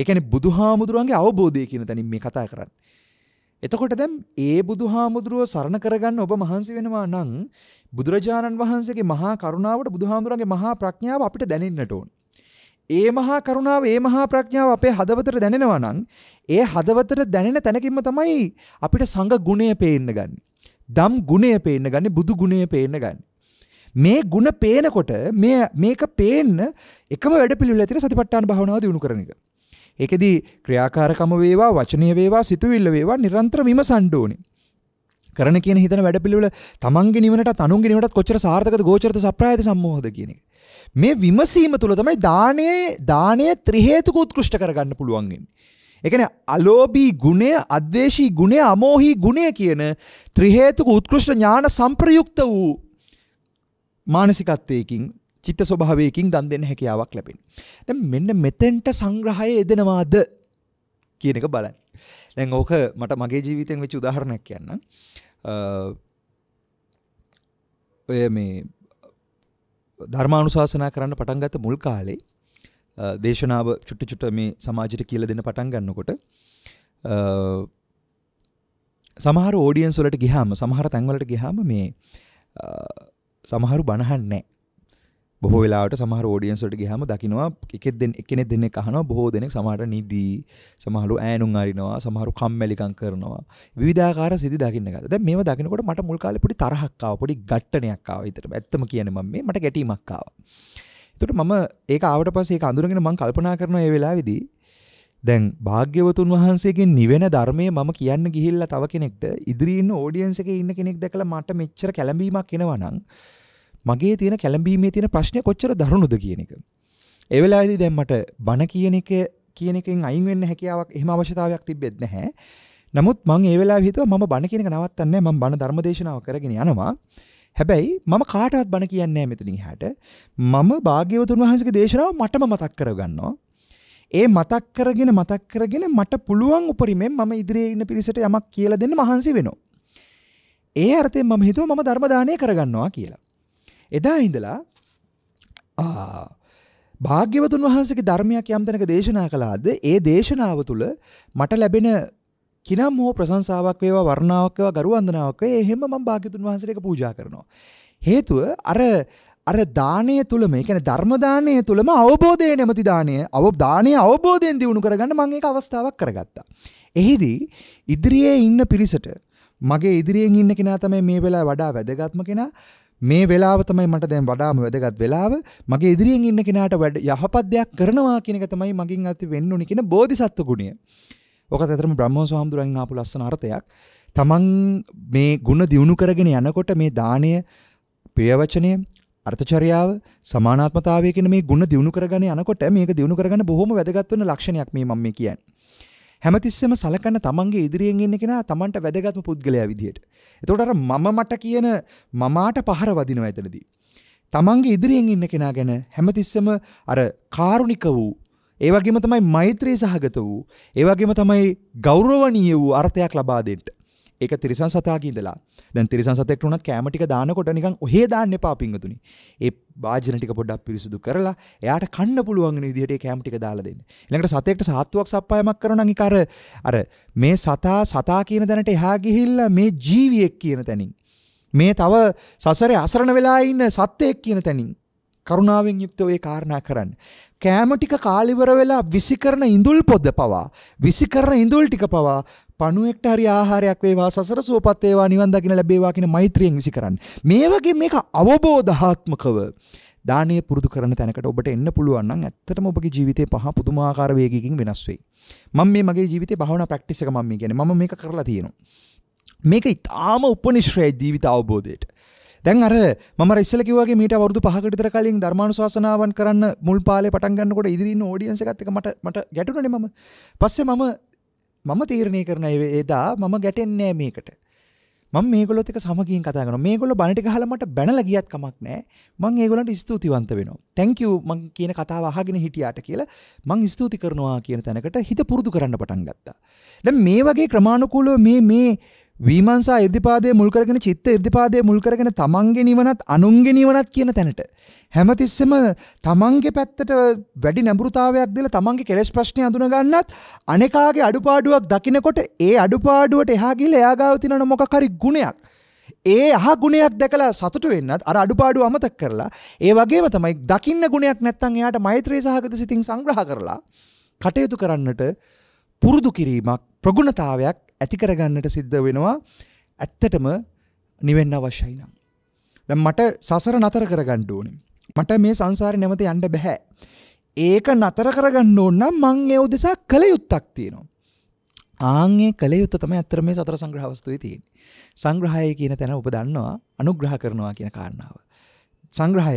[SPEAKER 1] ඒ කියන්නේ බුදුහාමුදුරුවන්ගේ අවබෝධය කියන තැනින් මේ කතා කරන්නේ. එතකොට දැන් ඒ බුදුහාමුදුරුව සරණ කරගන්න ඔබ මහන්සි වෙනවා නම් බුදුරජාණන් වහන්සේගේ මහා කරුණාවට බුදුහාමුදුරන්ගේ මහා ප්‍රඥාව අපිට දැනෙන්නට ඕන. ඒ මහා කරුණාව ඒ මහා ප්‍රඥාව අපේ හදවතට දැනෙනවා නම් ඒ හදවතට දැනෙන තැනකින්ම තමයි අපිට සංඝ ගුණය පේන්න ගන්න. දම් ගුණය පේන්න ගන්න බුදු ගුණය පේන්න ගන්න. මේ ගුණ පේනකොට මේ මේක පේන්න එකම වැඩපිළිවෙල ඇතුළේ සතිපට්ඨාන භාවනාව දිනු කරන එක. ඒකෙදි ක්‍රියාකාරකම වේවා වචනීය වේවා සිතුවිල්ල වේවා නිරන්තර විමසන්න ඕනේ. කරන කියන හිතන වැඩපිළිවෙල තමන්ගේ නිවනට අනුන්ගේ නිවනට කොච්චර සාර්ථකද ගෝචරද සප්‍රායද සම්මෝහද කියන එක. මේ විමසීම තුළ තමයි දානයේ දානය ත්‍රිහේතුක උත්කෘෂ්ට කරගන්න පුළුවන්ගෙන්. එකන අලෝබී ගුණය අදවේශී ගුණය අමෝහි ගුණය කියන ත්‍රිහේතුක උත්කෘෂ්ට ඥාන සම්ප්‍රයුක්ත වූ මානසිකත්වයකින් චිත්ත ස්වභාවයකින් දන් දෙන්න හැකියාවක් ලැබෙන. දැන් මෙන්න මෙතෙන්ට සංග්‍රහය එදෙනවාද කියන එක බලන්න. දැන් ඕක මට මගේ ජීවිතයෙන් වෙච්ච උදාහරණයක් කියන්න. ඔය මේ ධර්මානුශාසනා කරන්න පටන් ගත්ත මුල් කාලේ දේශනාව චුට්ටි චුට්ට මේ සමාජයට කියලා දෙන්න පටන් ගන්නකොට සමහර ඕඩියන්ස් වලට ගියාම සමහර තැන්වලට ගියාම මේ සමහරු බනහන්නේ නැහැ. බොහෝ වෙලාට සමහර ෝඩියන්ස් වලට ගියාම දකින්නවා එකෙක් දෙන එකෙනෙක් දෙන්නෙක් අහනවා බොහෝ දෙනෙක් සමහරට නිදී සමහරු ඈනුම් අරිනවා සමහරු කම්මැලිකම් කරනවා විවිධාකාර සිදි දකින්න ගත්තා. දැන් මේව දකිනකොට මට මුල් කාලේ පොඩි තරහක් ආවා පොඩි ගැටණයක් ආවා හිතට. ඇත්තම කියන්නේ මම මේ මට ගැටීමක් ආවා. එතකොට මම ඒක ආවට පස්සේ ඒක අඳුරගෙන මම කල්පනා කරනවා මේ වෙලාවේදී දැන් භාග්‍යවතුන් වහන්සේගෙන් නිවෙන ධර්මය මම කියන්න ගිහිල්ලා තව කෙනෙක්ට ඉදිරියේ ඉන්න ඕඩියන්ස් එකේ ඉන්න කෙනෙක් දැකලා මට මෙච්චර කැළඹීමක් එනවා නම් මගේ තියෙන කැළඹීමේ තියෙන ප්‍රශ්නය කොච්චර දරුණුද කියන එක. ඒ වෙලාවේදී දැන් මට බණ කියන එක කියන එකෙන් අයින් වෙන්න හැකියාවක් එහෙම අවශ්‍යතාවයක් තිබෙත් නැහැ. නමුත් මං ඒ වෙලාවේ හිතුවා මම බණ කියන එක නවත්තන්නේ මම බණ ධර්මදේශනාව කරගෙන යනවා. හැබැයි මම කාටවත් බණ කියන්නේ නැහැ මෙතනින් එහාට. මම භාග්‍යවතුන් වහන්සේගේ දේශනාව මටම මතක් කරගන්නවා. ඒ මතක් කරගෙන මතක් කරගෙන මට පුළුවන් උපරිමෙන් මම ඉදිරියේ ඉන්න පිරිසට යමක් කියලා දෙන්න මහන්සි වෙනවා. ඒ අර්ථයෙන් මම හිතුවා මම ධර්ම දානය කරගන්නවා කියලා. එදා ඉඳලා භාග්‍යවතුන් වහන්සේගේ ධර්මයක් යම් තැනක දේශනා කළාද ඒ දේශනාව තුළ මට ලැබෙන කිනම් හෝ ප්‍රශංසාවක් වේවා වර්ණාවක් වේවා ගරු වන්දනාවක් වේවා එහෙම මම භාග්‍යතුන් වහන්සේට ඒක පූජා කරනවා හේතුව අර අර දානය තුළම ඒ කියන්නේ ධර්ම දානය තුළම අවබෝධය නැමැති දානය අව දානය අවබෝධයෙන් දිනු කරගන්න මම ඒක අවස්ථාවක් කරගත්තා එහිදී ඉදිරියේ ඉන්න පිරිසට මගේ ඉදිරියෙන් ඉන්න කෙනා තමයි මේ වෙලාවේ වඩා වැදගත්ම කෙනා මේ වෙලාව තමයි මට දැන් වඩාම වැදගත් වෙලාව මගේ ඉදිරියෙන් ඉන්න කෙනාට වැඩ යහපත් දෙයක් කරනවා කියන එක තමයි මගින් අති වෙන්න ඕනි කියන බෝධිසත්ව ගුණය. ඔකත් ඇතරම බ්‍රහ්මෝස හාමුදුරන් ආපු ලස්සන අර්ථයක්. තමන් මේ ගුණ දියුණු කරගෙන යනකොට මේ දාණය ප්‍රියවචනය අර්ථචර්යාව සමානාත්මතාවය කියන මේ ගුණ දියුණු කරගෙන යනකොට මේක දියුණු කරගන්න බොහොම වැදගත් වෙන ලක්ෂණයක් මේ මම මේ කියන්නේ. හැමතිස්සෙම සලකන්න තමන්ගේ ඉදිරියෙන් එන්න කෙන තමන්ට වැදගත්ම පුද්ගලයා විදිහයට. එතොටර මම මට කියන මමාට පහර වදිනවා ඇතනදී. තමන්ගේ ඉදිරියෙන් ඉන්න කෙනා ගැන හැමතිස්සම අර කාරුණික වූ ඒවගේම තමයි මෛත්‍රයේ සහගත වූ ඒවගේම තමයි ගෞරවනීය වූ අර්ථයක් ලබාදෙන්ට. ඒක තිරිසන් සතාගේ ඉඳලා. දැන් තිරිසන් සතෙක්ට උනත් කැම ටික දානකොට නිකන් ඔහේ දාන්න එපා පිංගුතුනි. ඒ භාජන ටික පොඩ්ඩක් පිරිසිදු කරලා එයාට කන්න පුළුවන් වෙන විදිහට ඒ කැම ටික දාලා දෙන්න. ඊළඟට සතෙක්ට සාත්තුවක් සප්පායමක් කරනවා නම් ඒක අර අර මේ සතා සතා කියන දැනට එහා ගිහිල්ලා මේ ජීවියෙක් කියන තැනින් මේ තව සසරේ අසරණ වෙලා ඉන්න සත්ත්වෙක් කියන තැනින් කරුණාවෙන් යුක්ත ඔය කාරණා කරන්න. කෑම ටික කාලිවර වෙලා විසිකරන ඉඳුල් පොද පවා විසිකරන ඉඳුල් ටික පවා පණුවෙක්ට හරි ආහාරයක් වේවා සසර සුවපත් වේවා නිවන් දකින්න ලැබේවා කියන මෛත්‍රියෙන් විසි කරන්න. මේ වගේ මේක අවබෝධාත්මකව දානය පුරුදු කරන තැනකට ඔබට එන්න පුළුවන් නම් ඇත්තටම ඔබගේ ජීවිතේ පහ පුදුමාකාර වේගයකින් වෙනස් වෙයි. මම මේ මගේ ජීවිතේ භාවනා ප්‍රැක්ටිස් එක මම කියන්නේ මම මේක කරලා තියෙනවා. මේක ඉතාම උපනිශ්‍රේ ජීවිත අවබෝධයට. දැන් අර මම ඉස්සල කිව්වාගේ මීට අවුරුදු පහකට විතර කලින් ධර්මානුශාසනාවන් කරන්න මුල් පාලේ පටන් ගන්නකොට ඉදිරියේ ඉන්න ඕඩියන්ස් එකත් එක්ක මට මට ගැටුණනේ මම. පස්සේ මම මම තීරණය කරන එදා මම ගැටෙන්නේ මේකට මම මේගොල්ලොත් එක සමගින් කතා කරනවා. මේගොල්ලෝ බණටි ගහලා මට බැනලා ගියත් කමක් නැහැ. මම ඒගොල්ලන්ට ස්තුතිවන්ත වෙනවා. thank you මං කියන කතාව අහගෙන හිටියාට කියලා මං ස්තුති කරනවා කියන තැනකට හිත පුරුදු කරන්න පටන් ගත්තා. දැන් මේ වගේ ක්‍රමානුකූලව මේ මේ වීමංසා ඉර්ධිපාදය මුල් කරගෙන චිත්ත ඉර්ධිපාදය මුල් කරගෙන තමන්ගේ නිවනත් අනුන්ගේ නිවනත් කියන තැනට හැමතිස්සෙම තමන්ගේ පැත්තට වැඩි නැඹුරුතාවයක් දීලා තමන්ගේ කෙලෙස් ප්‍රශ්නේ අඳුන ගන්නත් අනේකාගේ අඩුපාඩුවක් දකිනකොට ඒ අඩුපාඩුවට එහා ගිහලා එයා ගාව තියෙන මොකක් හරි ගුණයක් ඒ අහ ගුණයක් දැකලා සතුටු වෙන්නත් අර අඩුපාඩුව අමතක කරලා ඒ වගේම තමයි දකින්න ගුණයක් නැත්තම් එයාට මෛත්‍රී සහගත සිතින් සංග්‍රහ කරලා කටයුතු කරන්නට පුරුදු කිරීමක් ප්‍රගුණතාවයක් ඇතිකරගන්නට සිද්ධ වෙනවා ඇත්තටම නිවෙන්න අවශ්‍යයි නම්. දැන් මට සසර නතර කරගන්න ඕනේ. මට මේ සංසාරේ නැවත යන්න බෑ. ඒක නතර කරගන්න ඕන නම් මං ඒ උදෙසා කළ යුත්තක් තියෙනවා. ආන්ගේ කළ යුත්ත තමයි ඇත්තට මේ සතර සංග්‍රහ වස්තුවේ තියෙන්නේ. සංග්‍රහය කියන තැන ඔබ දන්නවා අනුග්‍රහ කරනවා කියන කාරණාව. සංග්‍රහය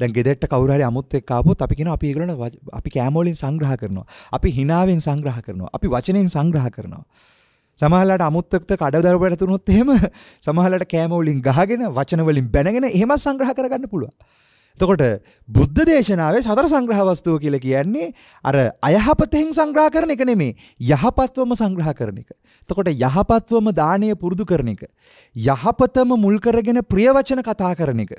[SPEAKER 1] දැන් ගෙදෙට්ට කවුරුහරි අමුත් එක්ක ආපොත් අපි කියනවා අපි ඒගොල්ලන් අපි කෑම වලින් සංග්‍රහ කරනවා. අපි හිනාවෙන් සංග්‍රහ කරනවා. අපි වචනෙන් සංග්‍රහ කරනවා. සමහලට අමුත්තක්ත කඩදරු පැතුනොත් එහෙම සමහලට කෑමවලින් ගහගෙන වචනවලින් බැනගෙන එහෙම සංග්‍රහ කරගන්න පුළුව. තකොට බුද්ධ දේශනාවේ සතර සංග්‍රහවස්තුව කියල කියන්නේ අර අයහපතෙන් සංග්‍රහ කරන එක නෙමේ යහපත්වම සංග්‍රහ කරන එක. තකොට යහපත්වම දානය පුරුදු කරන එක. යහපතම මුල්කරගෙන ප්‍රියවචන කතා කරන එක.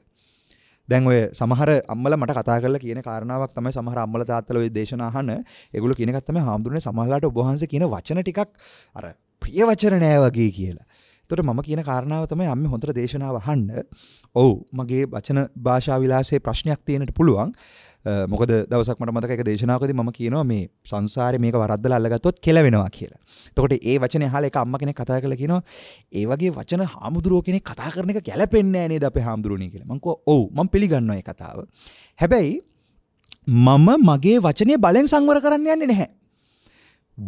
[SPEAKER 1] දැන් ඔය සමහර අම්මල මට කතා කරලා කියන කාරණාවක් තමයි සමහර අම්මල තාත්තල ඔය දේශන අහන ඒගොල්ලෝ කියන එකක් තමයි හාමුදුරනේ සමහරලාට ඔබ වහන්සේ කියන වචන ටිකක් අර ප්‍රිය වචන නෑ වගේ කියලා. තොට ම කියන කාරණාවතම යම හොඳට දේශනාව හන්ඩ ඔවු මගේ වචන භාෂා විලාසේ ප්‍රශ්නයක් තියෙනට පුළුවන් මොකද දවසක්මට මතක දේශනාවකද ම කියනවා මේ සංසාර මේක වරද්දල අල්ලගත්තොත් කෙලවෙනවා කියලා. තොට ඒ වචන හල එක අම්ම කෙන කතා කළ කිනවා ඒවගේ වචන හාමුදුරුව කෙනෙ කතා කරන එක ගැලපෙන්න්නේ නේ අප හාමුදුරුණනි කියල මංකෝ ඔවු ම පිළිගන්න කතාව. හැබැයි මම මගේ වචනය බලෙන් සංවර කරන්න යන්නේ නැහැ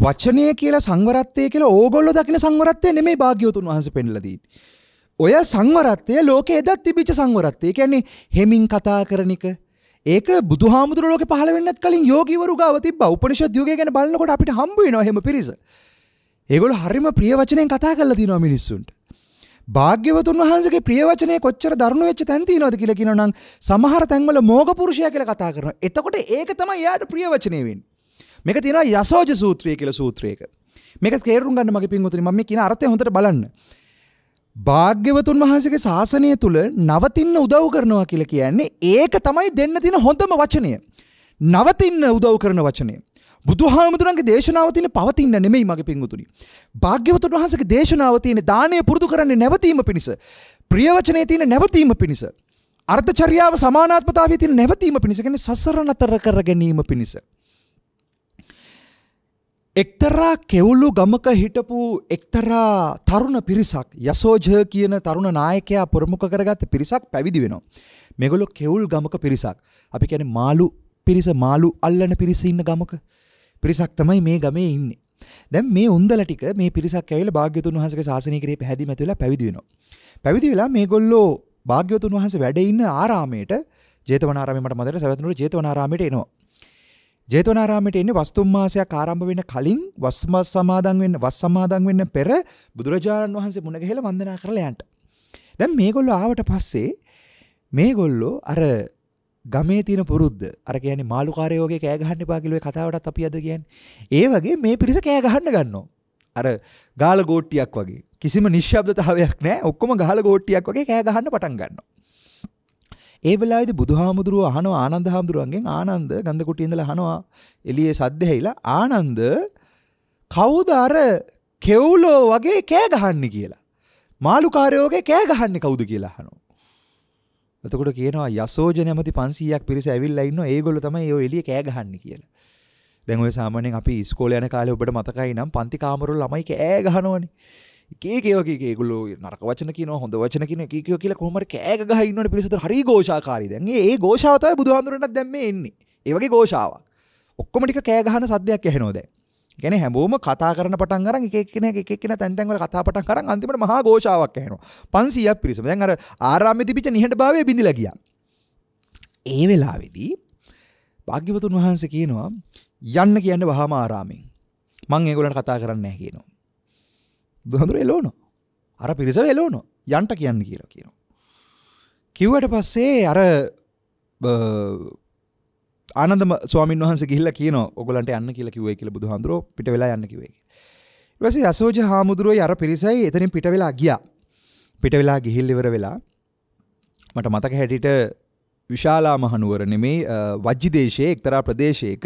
[SPEAKER 1] වචනය කියලා සංවරත්තය කියලා ඕගොල්ලො දකින සංවරත්තය නෙමේ භාග්‍යවතුන් වහස පෙන්ලදී. ඔය සංවරත්තය ලෝක එදත් තිබිච සංවරත්තය කියන්නේ හෙමින් කතා කරනික ඒක බුදුහාමුදුර ලෝක පහලවෙන්නත් කලින් යෝගීවරු ගාව තිබ උපනිෂද් යෝගය ගැන බලන්නකොට අපිට හම්බුවෙනවා හෙම පිරිස. ඒගොල්ලෝ හරිම ප්‍රිය වචනයෙන් කතා කරලා දිනවා මිනිස්සුන්ට. භාග්‍යවතුන් වහන්සගේ ප්‍රියවචනය කොච්චර දරුණු වෙච්ච තැන්ති නොද කියලකින නම් සමහර තැන්වල මෝග පුරුෂය කියල කතා කරන එතකොට ඒක තමයි යායට ප්‍රියවචනයවෙන් මේක තියෙනවා යසෝජ සූත්‍රය කියල සූත්‍රයක මේක තේරුම් ගන්න මගේ පින්වතුනි මම මේ කියන අර්ථය හොඳට බලන්න භාග්‍යවතුන් වහන්සේගේ ශාසනය තුල නවතින්න උදව් කරනවා කියලා කියන්නේ ඒක තමයි දෙන්න තියෙන හොඳම වචනය නවතින්න උදව් කරන වචනය බුදුහාමුදුරන්ගේ දේශනාව තියෙන පවතින්න නෙමෙයි මගේ පින්වුතුනි. භාග්‍යවතුන් වහන්සේගේ දේශනාව තියෙන දාණය පුරුදු කරන්නේ නැවතීම පිණිස. ප්‍රිය වචනේ තියෙන නැවතීම පිණිස. අර්ථචර්යාව සමානාත්මතාවය තියෙන නැවතීම පිණිස. කියන්නේ සසර නතර කර ගැනීම පිණිස. එක්තරා කෙවුලු ගමක හිටපු එක්තරා තරුණ පිරිසක් යසෝජ කියන තරුණ නායකයා ප්‍රමුඛ කරගත්ත පිරිසක් පැවිදි වෙනවා. මේගොල්ලෝ කෙවුල් ගමක පිරිසක්. අපි කියන්නේ මාළු පිරිස මාළු අල්ලන පිරිස ඉන්න ගමක පිරිසක් තමයි මේ ගමේ ඉන්නේ. දැන් මේ උන්දල ටික මේ පිරිසක් ඇවිල්ලා භාග්‍යතුන් වහන්සේගේ ශාසනය කරේ පැහැදිලිමත් වෙලා පැවිදි වෙනවා. පැවිදි වෙලා මේගොල්ලෝ භාග්‍යතුන් වහන්සේ වැඩ ඉන්න ආරාමයට ජේතවනාරාමයට මට මතකයි සවැත්නුවර ජේතවනාරාමයට එනවා. ජේතවනාරාමයට එන්නේ වස්තුම් මාසයක් ආරම්භ වෙන කලින් වස්මස් සමාදන් වෙන්න වස් සමාදන් වෙන්න පෙර බුදුරජාණන් වහන්සේ මුණ ගහලා වන්දනා කරලා යන්න. දැන් මේගොල්ලෝ ආවට පස්සේ මේගොල්ලෝ අර ගමේ තියෙන පුරුද්ද අර කියන්නේ මාළුකාරයෝගේ කෑ ගහන්න එපා කියලා ඒ කතාවටත් අපි අද කියන්නේ. ඒ වගේ මේ පිරිස කෑ ගහන්න ගන්නවා. අර ගාල ගෝට්ටියක් වගේ. කිසිම නිශ්ශබ්දතාවයක් නැහැ. ඔක්කොම ගාල ගෝට්ටියක් වගේ කෑ ගහන්න පටන් ගන්නවා. ඒ වෙලාවේදී බුදුහාමුදුරුව අහනවා ආනන්ද හාමුදුරුවන්ගෙන් ආනන්ද ගන්ධකුටිය ඉඳලා අහනවා එළියේ සද්ද ඇහිලා ආනන්ද කවුද අර කෙවුලෝ වගේ කෑ ගහන්නේ කියලා මාළුකාරයෝගේ කෑ ගහන්නේ කවුද කියලා අහනවා එතකොට කියනවා යසෝජන ඇමති 500ක් පිරිස ඇවිල්ලා ඉන්නවා ඒගොල්ලෝ තමයි ඔය එළියේ කෑ ගහන්නේ කියලා දැන් ඔය සාමාන්‍යයෙන් අපි ඉස්කෝලේ යන කාලේ ඔබට මතකයි නම් පන්ති කාමරවල ළමයි කෑ ගහනවනේ ඒකයෝගේ ගුල නරක වචන කියන හොඳ වචන කියන කියෝ කියල කොමට කෑග හන්නට පිරිසට හරි ගෝෂාකාරී දැන්ගේ ඒ ගෝෂාවතයි බුදුහන්දුරට දැම්ම එන්නේ ඒවගේ ගෝෂාව ඔක්කොමටික කෑගහන සද්‍යයක් ඇහෙනෝද ගැන හැබෝම කතා කරන පටන් අර එකක්න එකක්න තැන්තැන්වල කතාපට කර අන්තිමට මහා ගෝෂාවක් හන පන්සිය පිරිසම දැන් අර ආරාමතිපිච නිහට භාවය බිඳිලගිය ඒ වෙලාවෙදී භාග්‍යවතුන් වහන්ස කියනවා යන්න කියන්න වහම ආරාමෙන් මං ඒගොලට කතා කරන්න කියනවා බුදුහඳුර එලෝන අර පිරිස එලෝන යන්ට කියන්න කියලා කියනවා. කිව්වට පස්සේ අර ආනන්ද ස්වාමීන් වහන්සේ ගිහිල්ලා කියනවා ඔයගලන්ට යන්න කියලා කිව්වයි කියලා බුදුහාඳුරෝ පිට වෙලා යන්න කිව්වයි. ඊට පස්සේ අසෝජ හාමුදුරුවෝයි අර පිරිසයි එතනින් පිට වෙලා ගියා. පිට වෙලා ගිහිල් ඉවර වෙලා මට මතක හැටියට විශාලා මහනුවර නෙමේ වජ්ජි දේශයේ එක්තරා ප්‍රදේශයක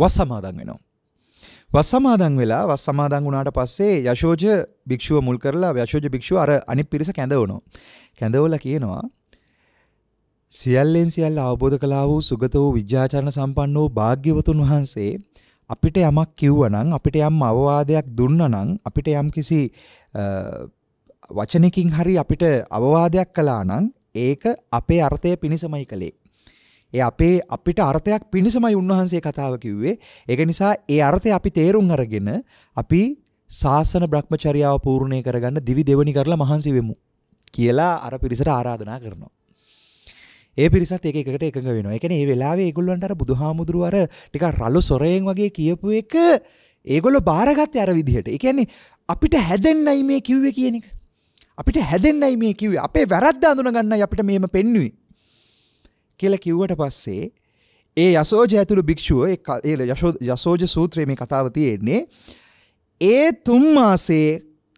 [SPEAKER 1] වස් සමාදන් වෙනවා. වස් සමාදන් වෙලා වස් සමාදන් වුණාට පස්සේ යශෝජ භික්ෂුව මුල් කරලා යශෝජ භික්ෂුව අර අනිත් පිරිස කැඳවනවා. කැඳවලා කියනවා සියල්ලෙන් සියල්ල අවබෝධ කළා වූ සුගත වූ විද්‍යාචරණ සම්පන්න වූ භාග්‍යවතුන් වහන්සේ අපිට යමක් කිව්වනම් අපිට යම් අවවාදයක් දුන්නනම් අපිට යම් කිසි වචනකින් හරි අපිට අවවාදයක් කළා නම් ඒක අපේ අර්ථය පිණිසමයි කළේ. ඒ අපේ අපිට අර්ථයක් පිණිසමයි උන්වහන්සේ කතාව කිව්වේ. ඒක නිසා ඒ අර්ථය අපි තේරුම් අරගෙන අපි ශාසන බ්‍රහ්මචර්යාව පූර්ණය කරගන්න දිවි දෙවනි කරලා මහන්සි වෙමු කියලා අර පිරිසට ආරාධනා කරනවා. ඒ පිරිසත් ඒක එකට එකඟ වෙනවා. ඒ කියන්නේ මේ වෙලාවේ ඒගොල්ලන්ට අර බුදුහාමුදුරුව අර ටිකක් රළු සොරයෙන් වගේ කියපු එක ඒගොල්ලෝ බාරගත්තේ අර විදිහට. ඒ කියන්නේ අපිට හැදෙන්නයි මේ කිව්වේ කියන එක. අපිට හැදෙන්නයි මේ කිව්වේ. අපේ වැරද්ද අඳුනගන්නයි අපිට මේම පෙන්වුවේ. කියල කිව්වට පස්සේ ඒ යසෝජ ඇතුළු භික්‍ෂුව යසෝජ සූත්‍රයේ මේ කතාව තියෙන්නේ ඒ තුම්මාසේ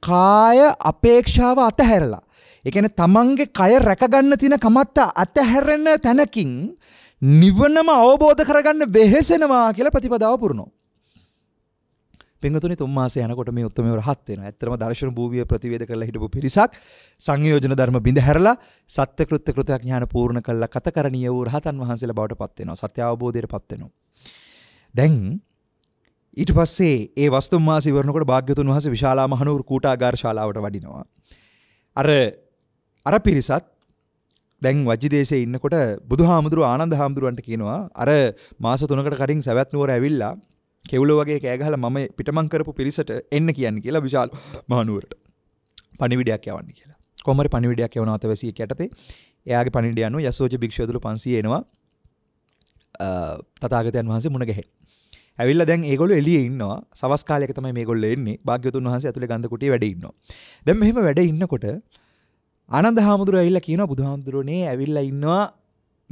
[SPEAKER 1] කාය අපේක්ෂාව අතහැරලා එකන තමන්ගේ කය රැකගන්න තින කමත්තා අතහැරෙන තැනකින් නිවනම අවබෝධ කරගන්න වෙහෙසෙනවා කියලා ප්‍රතිපදාව පුරුණෝ පින්වතුනි තුන් මාස යනකොට මේ උත්මය රහත් වෙනවා. ඇත්තටම දර්ශන භූමිය ප්‍රතිවේද කරලා හිටපු පිරිසක් සංයෝජන ධර්ම බිඳ හැරලා සත්‍ය කෘත්‍ය කෘතයක් ඥාන පූර්ණ කරලා කතකරණීය වූ රහතන් වහන්සේලා බවට පත් වෙනවා. සත්‍ය අවබෝධයට පත් වෙනවා. දැන් ඊට පස්සේ ඒ වස්තුන් මාස ඉවරනකොට භාග්‍යතුන් වහන්සේ විශාලා මහනුවර කූටාගාර ශාලාවට වඩිනවා. අර අර පිරිසත් දැන් වජිදේශයේ ඉන්නකොට බුදුහාමුදුරුව ආනන්ද හාමුදුරුවන්ට කියනවා අර මාස 3කට කලින් සවැත් නුවර ඇවිල්ලා කෙවලෝගේ කෑගහල ම පිටමං කරපු පිරිසට එන්න කියන්න කියලා විශාල් මහනුවරට පනිවිඩයක් යවන්න කියලා කොමර පනිවිඩයක් යවන අතවැසිය ඇටතේ එයාගේ පනිඩියනු යසෝජ භික්ෂතුල පන්සේනවා තතාගතයන් වහන්සේ මුණගැහ ඇවිල්ල දැන් ඒගොල එලිය ඉන්නවා සවස්කාලක තම මේගොල්ල එන්නේ භාග්‍යතුන් වහස ඇතුළ ගඳකුටේ වැඩඉන්න දැම් මෙහෙම වැඩ ඉන්නකොට අනන්ද හාමුදුර ඇල්ල කියන බුදුහාමුදුරනේ ඇවිල්ල ඉන්නවා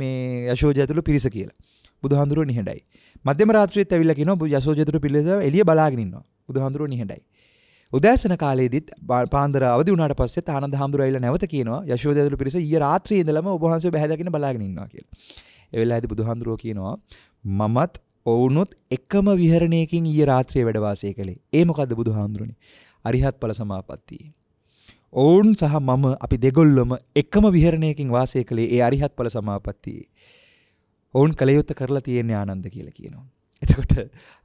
[SPEAKER 1] මේ යශෝජ ඇතුළු පිරිස කියලා බුදුහන්දුරුව නිහඬයි. මධ්‍යම රාත්‍රියේත් ඇවිල්ලා කියනවා බුදු යසෝජතුරු පිළිසව එළිය බලාගෙන ඉන්නවා. බුදුහන්දුරුව නිහඬයි. උදෑසන කාලේදීත් පාන්දර අවදි වුණාට පස්සෙත් ආනන්ද හාමුදුරුවෝ ඇවිල්ලා නැවත කියනවා යසෝජතුරු පිළිස ඊයේ රාත්‍රියේ ඉඳලම ඔබ වහන්සේව බහැදගෙන බලාගෙන ඉන්නවා කියලා. ඒ වෙලාවේදී බුදුහන්දුරුව කියනවා මමත් ඔවුනුත් එකම විහරණයකින් ඊයේ රාත්‍රියේ වැඩ වාසය කළේ. ඒ මොකද්ද බුදුහාමුදුරනේ? අරිහත් ඵල සමාපත්තිය. ඔවුන් සහ මම අපි දෙගොල්ලොම එකම විහරණයකින් වාසය කළේ ඒ අරිහත් ඵල සමාපත්තියේ. ඔවුන් කළයුත්ත කරලා තියෙන්නේ ආනන්ද කියලා කියනවා. එතකොට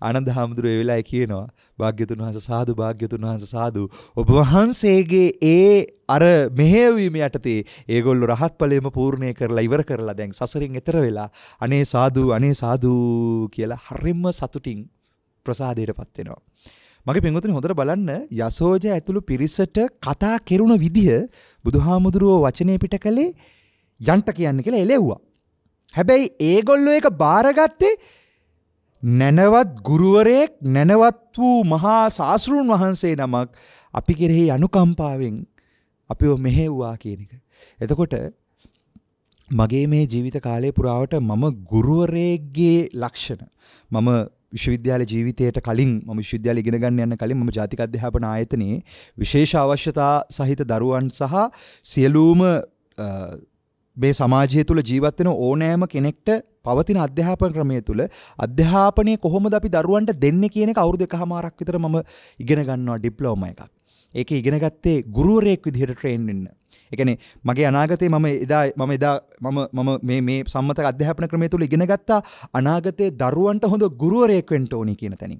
[SPEAKER 1] ආනන්ද හාමුදුරුවෝ ඒ වෙලාවේ කියනවා භාග්‍යතුන් වහන්සේ සාදු භාග්‍යතුන් වහන්සේ සාදු ඔබ වහන්සේගේ ඒ අර මෙහෙයවීම යටතේ ඒගොල්ලෝ රහත් ඵලයේම පූර්ණේ කරලා ඉවර කරලා දැන් සසරින් එතර වෙලා අනේ සාදු අනේ සාදු කියලා හරිම සතුටින් ප්‍රසාදයටපත් වෙනවා. මගේ පින්වතුනි හොඳට බලන්න යසෝජ ඇතුළු පිරිසට කතා කෙරුණ විදිහ බුදුහාමුදුරුවෝ වචනේ පිට කළේ යන්ට කියන්නේ කියලා එලෙව්වා. හැබැයි ඒගොල්ලො එක බාරගත්තේ නැනවත් ගුරුවරයෙක් නැනවත් වූ මහා ශාස්තෘන් වහන්සේ නමක් අපි කෙරෙහි අනුකම්පාවෙන් අපි මෙහෙව්වා කියන එක. එතකොට මගේ මේ ජීවිත කාලය පුරාවට මම ගුරුවරයගේ ලක්ෂණ මම විශ්වවිද්‍යාල ජීවිතයට කලින් ම විශ්වවිද්‍යාල ඉගෙන ගන්න යන්න කලින් ම ජාතික අධ්‍යාපන ආයතනයේ විශේෂ අවශ්‍යතා සහිත දරුවන් සහ සියලූම මේ සමාජය තුළ ජීවත්වෙන ඕනෑම කෙනෙක්ට පවතින අධ්‍යාපන ක්‍රමය තුළ අධ්‍යාපනය කොහොමද අපි දරුවන්ට දෙන්න කියන කවුරු දෙක හමාරක් විතර මම ඉගෙන ගන්නවා ඩිප්ලෝම එකක්. ඒක ඉගෙනගත්තේ ගුරුවරයෙක් විදිහට ට්‍රේන් වෙන්න. එකන මගේ අනාගතේ මම එදා මම එදා මම මේ සම්මත අධ්‍යාපන ක්‍රමය තුළ ඉගෙනගත්තා අනාගතේ දරුවන්ට හොඳ ගුරුවරයෙක් වෙන්ට ඕනි කියන තැනින්.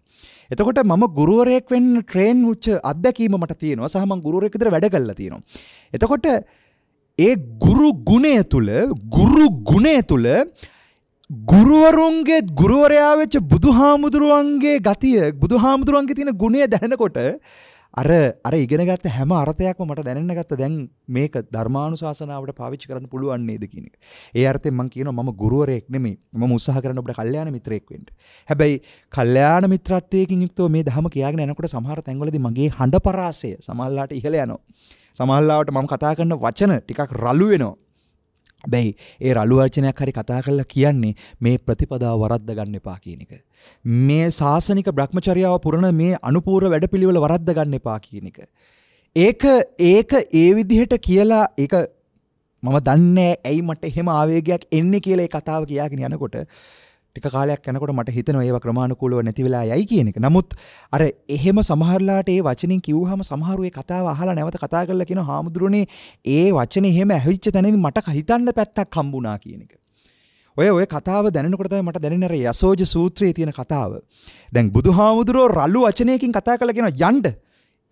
[SPEAKER 1] එතකොට මම ගුරුවරයෙක් වෙන්න ට්‍රේන් උච්ච අත්දැකීම මට තියෙනවා සහම ගුරුවරෙක් විතර වැඩ කළා තියෙනවා. එතකොට ඒ ගුරු ගුණය තුළ ගුරු ගුණය තුළ ගුරුවරුන්ගේ ගුරුවරයා වෙච්ච බුදුහාමුදුරුවන්ගේ ගතිය බුදුහාමුදුරුවන්ගේ තියෙන ගුණය දැනෙනකොට අර අර ඉගෙනගත්ත හැම අර්ථයක්ම මට දැනෙන්න ගත්ත දැන් මේක ධර්මානුශාසනාවට පාවිච්චි කරන්න පුළුවන් නේද කියන එක. ඒ අර්ථයෙන් මම කියනවා මම ගුරුවරයෙක් නෙමෙයි. මම උත්සාහ කරන ඔබට කල්යාණ මිත්‍රයෙක් වෙන්න. හැබැයි කල්යාණ මිත්‍රත්වයකින් යුක්තව මේ ධම කියාගෙන යනකොට සමහර තැන්වලදී මගේ හඬ පරාසය සමහරලාට ඉහළ යනවා. සමල්ලාවට මම කතා කරන්න වචන ටිකක් රළු වෙනවා. බැයි ඒ රළුවර්චනයක් හරි කතා කරලා කියන්නේ මේ ප්‍රතිපදාව වරද්ද ගන්න එපා කියන එක. මේ සාසනික බ්‍රහ්මචර්යාව පුරණ මේ අනුපූර වැඩපිළිවෙල වරද්ද ගන්න එපා කියන එක. ඒක ඒක ඒ විදිහට කියලා ඒක මම දන්නේ ඇයි මට එහෙම ආවේගයක් එන්නේ කියලා ඒ කතාව කියාගෙන යනකොට ටික කාලයක් යනකොට මට හිතන ඒව ක්‍රමාණකූලව නැතිවෙලා යයි කියන එක නමුත් අර එහෙම සමහරලාට ඒ වචනින් කිව්හම සමහරුවේ කතාව අහලා නැවත කතා කරල කියෙන හාමුදුරුවනේ ඒ වචන එහෙම ඇවිච්ච තැනින් මට හිතන්න පැත්තක් කම්බුනා කියන එක. ඔය ඔය කතාව දැනකොටයි මට දැනනර යසෝජ සූත්‍රයේ තියෙන කතාව. දැන් බුදු හාමුදුරුවෝ රල්ලු වචනයකින් කතා කළ කියෙන යන්ඩ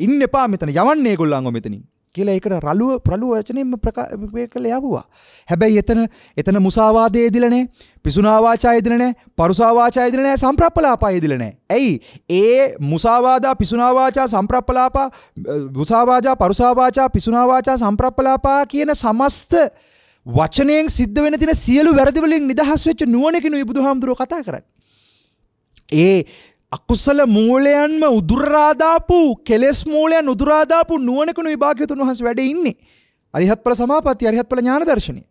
[SPEAKER 1] ඉන්න එපා මෙතන යවන්නේ ගොල්ලංගො මෙතනින්. කියලා ඒකට රළුව ප්‍රළු වචනයෙන්ම ප්‍රකාශ කළ යවුවා. හැබැයි එතන එතන මුසාවාදයේ දිල නැහැ, පිසුනා වාචායේ දිල නැහැ, පරුසා වාචායේ දිල නැහැ, සම්ප්‍රප්පලාපායේ දිල නැහැ. ඇයි? ඒ මුසාවාදා, පිසුනා වාචා, සම්ප්‍රප්පලාපා, මුසාවාචා, පරුසා වාචා, පිසුනා වාචා, සම්ප්‍රප්පලාපා කියන සමස්ත වචනයෙන් සිද්ධ වෙන තියෙන සියලු වැරදි වලින් නිදහස් වෙච්ච නුවණකිනුයි බුදුහාමුදුරුවෝ කතා කරන්නේ. ඒ අකුසල මූලයන්ම උදුරාදාපු කෙලෙස් මූලයන් උදුරාදාපු නුවණකුණු විභාග්‍යතුන් වහන්සේ වැඩ ඉන්නේ. අරිහත්ඵල සමාපatti අරිහත්ඵල ඥාන දර්ශනය.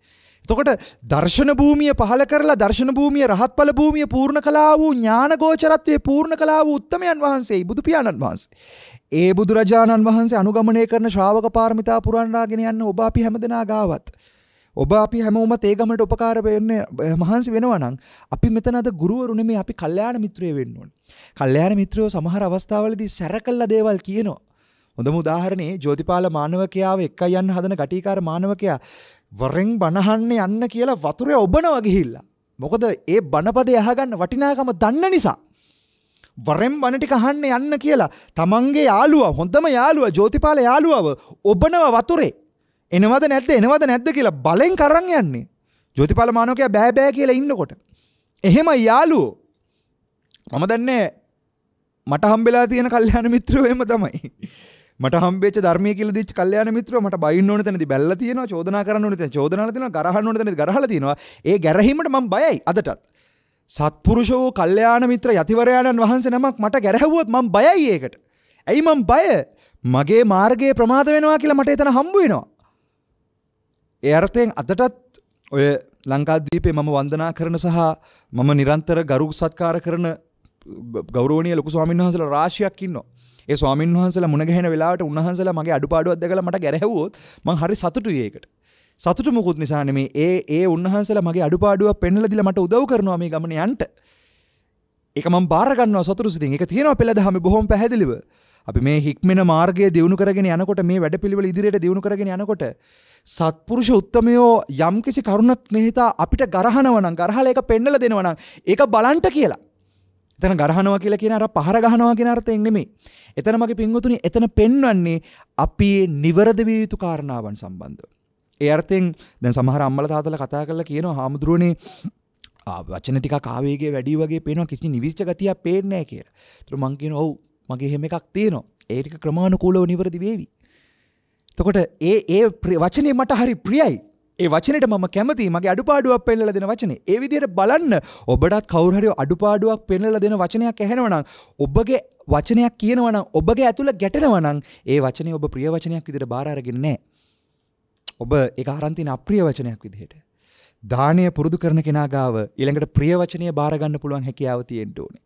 [SPEAKER 1] එතකොට දර්ශන භූමිය පහල කරලා දර්ශන භූමිය රහත්ඵල භූමිය පූර්ණ කළා වූ ඥානගෝචරත්වයේ පූර්ණ කළා වූ උත්තමයන් වහන්සේයි බුදු පියාණන් වහන්සේ. ඒ බුදුරජාණන් වහන්සේ අනුගමනය කරන ශ්‍රාවක පාරමිතා පුරන්නාගෙන යන්න ඔබ අපි හැමදෙනා ගාවත්. ඔබ අපි හැමෝම ඒගමට උපකාර වෙන්න මහන්සි වෙනවනම් අපි මෙතනද ගුරුවරුන මේ අපි කල්්‍යයාන මිත්‍රය වෙන්නුවන්. කල්්‍යයාන මිත්‍රයෝ සමහර අවස්ථාවලදී සැර කල්ල දේවල් කියනවා. හොඳම උදාහරණේ ජෝතිපාල මානවකයාව එක්ක යන්න හදන කටීකාර මානවකයා වරෙන් බණහන්න යන්න කියලා වතුරය ඔබන වගිහිල්ලා. මොකද ඒ බණපද යහගන්න වටිනාකම දන්න නිසා. වරෙන් බණටි කහන්න යන්න කියලා තමන්ගේ යාලුව හොඳම යාලුව ජෝතිපාල යාලුවාව ඔබනව වතුරේ එනවද නැද්ද එනවද නැද්ද කියලා බලෙන් කරන් යන්නේ ජෝතිපාල මානෝකයා බෑ බෑ කියලා ඉන්නකොට එහෙම යාළුවෝ මම දන්නේ මට හම්බෙලා තියෙන කල්යාණ මිත්‍රයෝ එහෙම තමයි මට හම්බෙච්ච ධර්මයේ කියලා දීච්ච කල්යාණ මිත්‍රයෝ මට බයින්න ඕන තැනදී බැලලා තියෙනවා චෝදනා කරන්න ඕන තැන චෝදනාලා තියෙනවා ගරහන්න ඕන තැනදී ගරහලා තියෙනවා ඒ ගැරහීමට මම බයයි අදටත් සත්පුරුෂෝ කල්යාණ මිත්‍ර යතිවරයාණන් වහන්සේ නමක් මට ගැරහුවොත් මම බයයි ඒකට ඇයි මම බය මගේ මාර්ගයේ ප්‍රමාද වෙනවා කියලා මට එතන හම්බ වෙනවා ඒ අර්ථයෙන් අදටත් ඔය ලංකාදීපේ මම වන්දනා කරන සහ මම නිරන්තර ගරු සත්කාර කරන ගෞරෝණය ලොකු ස්වාමීන් වහසල රාශයක් ඉන්නවා. ඒ ස්වාමීන් වහන්සල මුණගැහෙන වෙලාට උන්හන්සලා මගේ අඩුපාඩුවක් දැකලා මට ගැරහුවොත් මං හරි සතුටුයි ඒකට. සතුට මුකුත් නිසා නෙමේ ඒ ඒ උන්වහන්සලා මගේ අඩුපාඩුව පෙන්වලා දීලා මට උදව් කරනවා මේ ගමන යන්න. ඒක මම බාර ගන්නවා සතුටු සිතින්. ඒක තියෙනවා පෙළ දහමේ බොහොම පැහැදිලිව. අපි මේ හික්මෙන මාර්ගය දියුණු කරගෙන යනකොට මේ වැඩපිළිවෙල ඉදිරියට දියුණු කරගෙන යනකොට සත්පුරුෂ උත්තමයෝ යම්කිසි කරුණක් නෙහිතා අපිට ගරහනවනම් ගරහලා ඒක පෙන්නලා දෙනවනම් ඒක බලන්ට කියලා. එතන ගරහනවා කියලා කියන අර පහර ගහනවා කියන අර්ථයෙන් නෙමෙයි. එතන මගේ පින්වතුනි එතන පෙන්වන්නේ අපි නිවරද විය යුතු කාරණාවන් සම්බන්ධව. ඒ අර්ථයෙන් දැන් සමහර අම්මලා තාත්තලා කතා කරලා කියනවා හාමුදුරුවනේ වචන ටික කාවේගේ වැඩි වගේ පේනවා කිසි නිවිච්ච ගතියක් පේන්නේ නැහැ කියලා. ඒතර මං කියන ඔව් මගේ හෙම එකක් තියෙනවා ඒටික ක්‍රමාණුකූලව නිවරදි වේවි. තකොට ඒ ඒ වචනය මට හරි ප්‍රියයි ඒ වචනට ම කැමති මගේ අඩුපාඩුවක් පෙල්ල දෙන වචනේ ඒ විදියට බලන්න ඔබටත් කවුරහරි අඩුපාඩුවක් පෙන්නල දෙන වචනයක් ඇහෙනවනම් ඔබගේ වචනයක් කියනවනම් ඔබගේ ඇතුළ ගැටෙනවනම් ඒ වචනය ඔබ ප්‍රිය වචනයක් විදිට බාරගෙන්නේ ඔබ එක අරන්තින අප්‍රිය වචනයක් විදිහයට දානය පුරුදු කරන කෙනාගාව ඉළඟට ප්‍රිය වචනය බාරගන්න පුළුවන් හැකියාව තියෙන්ට ඕනේ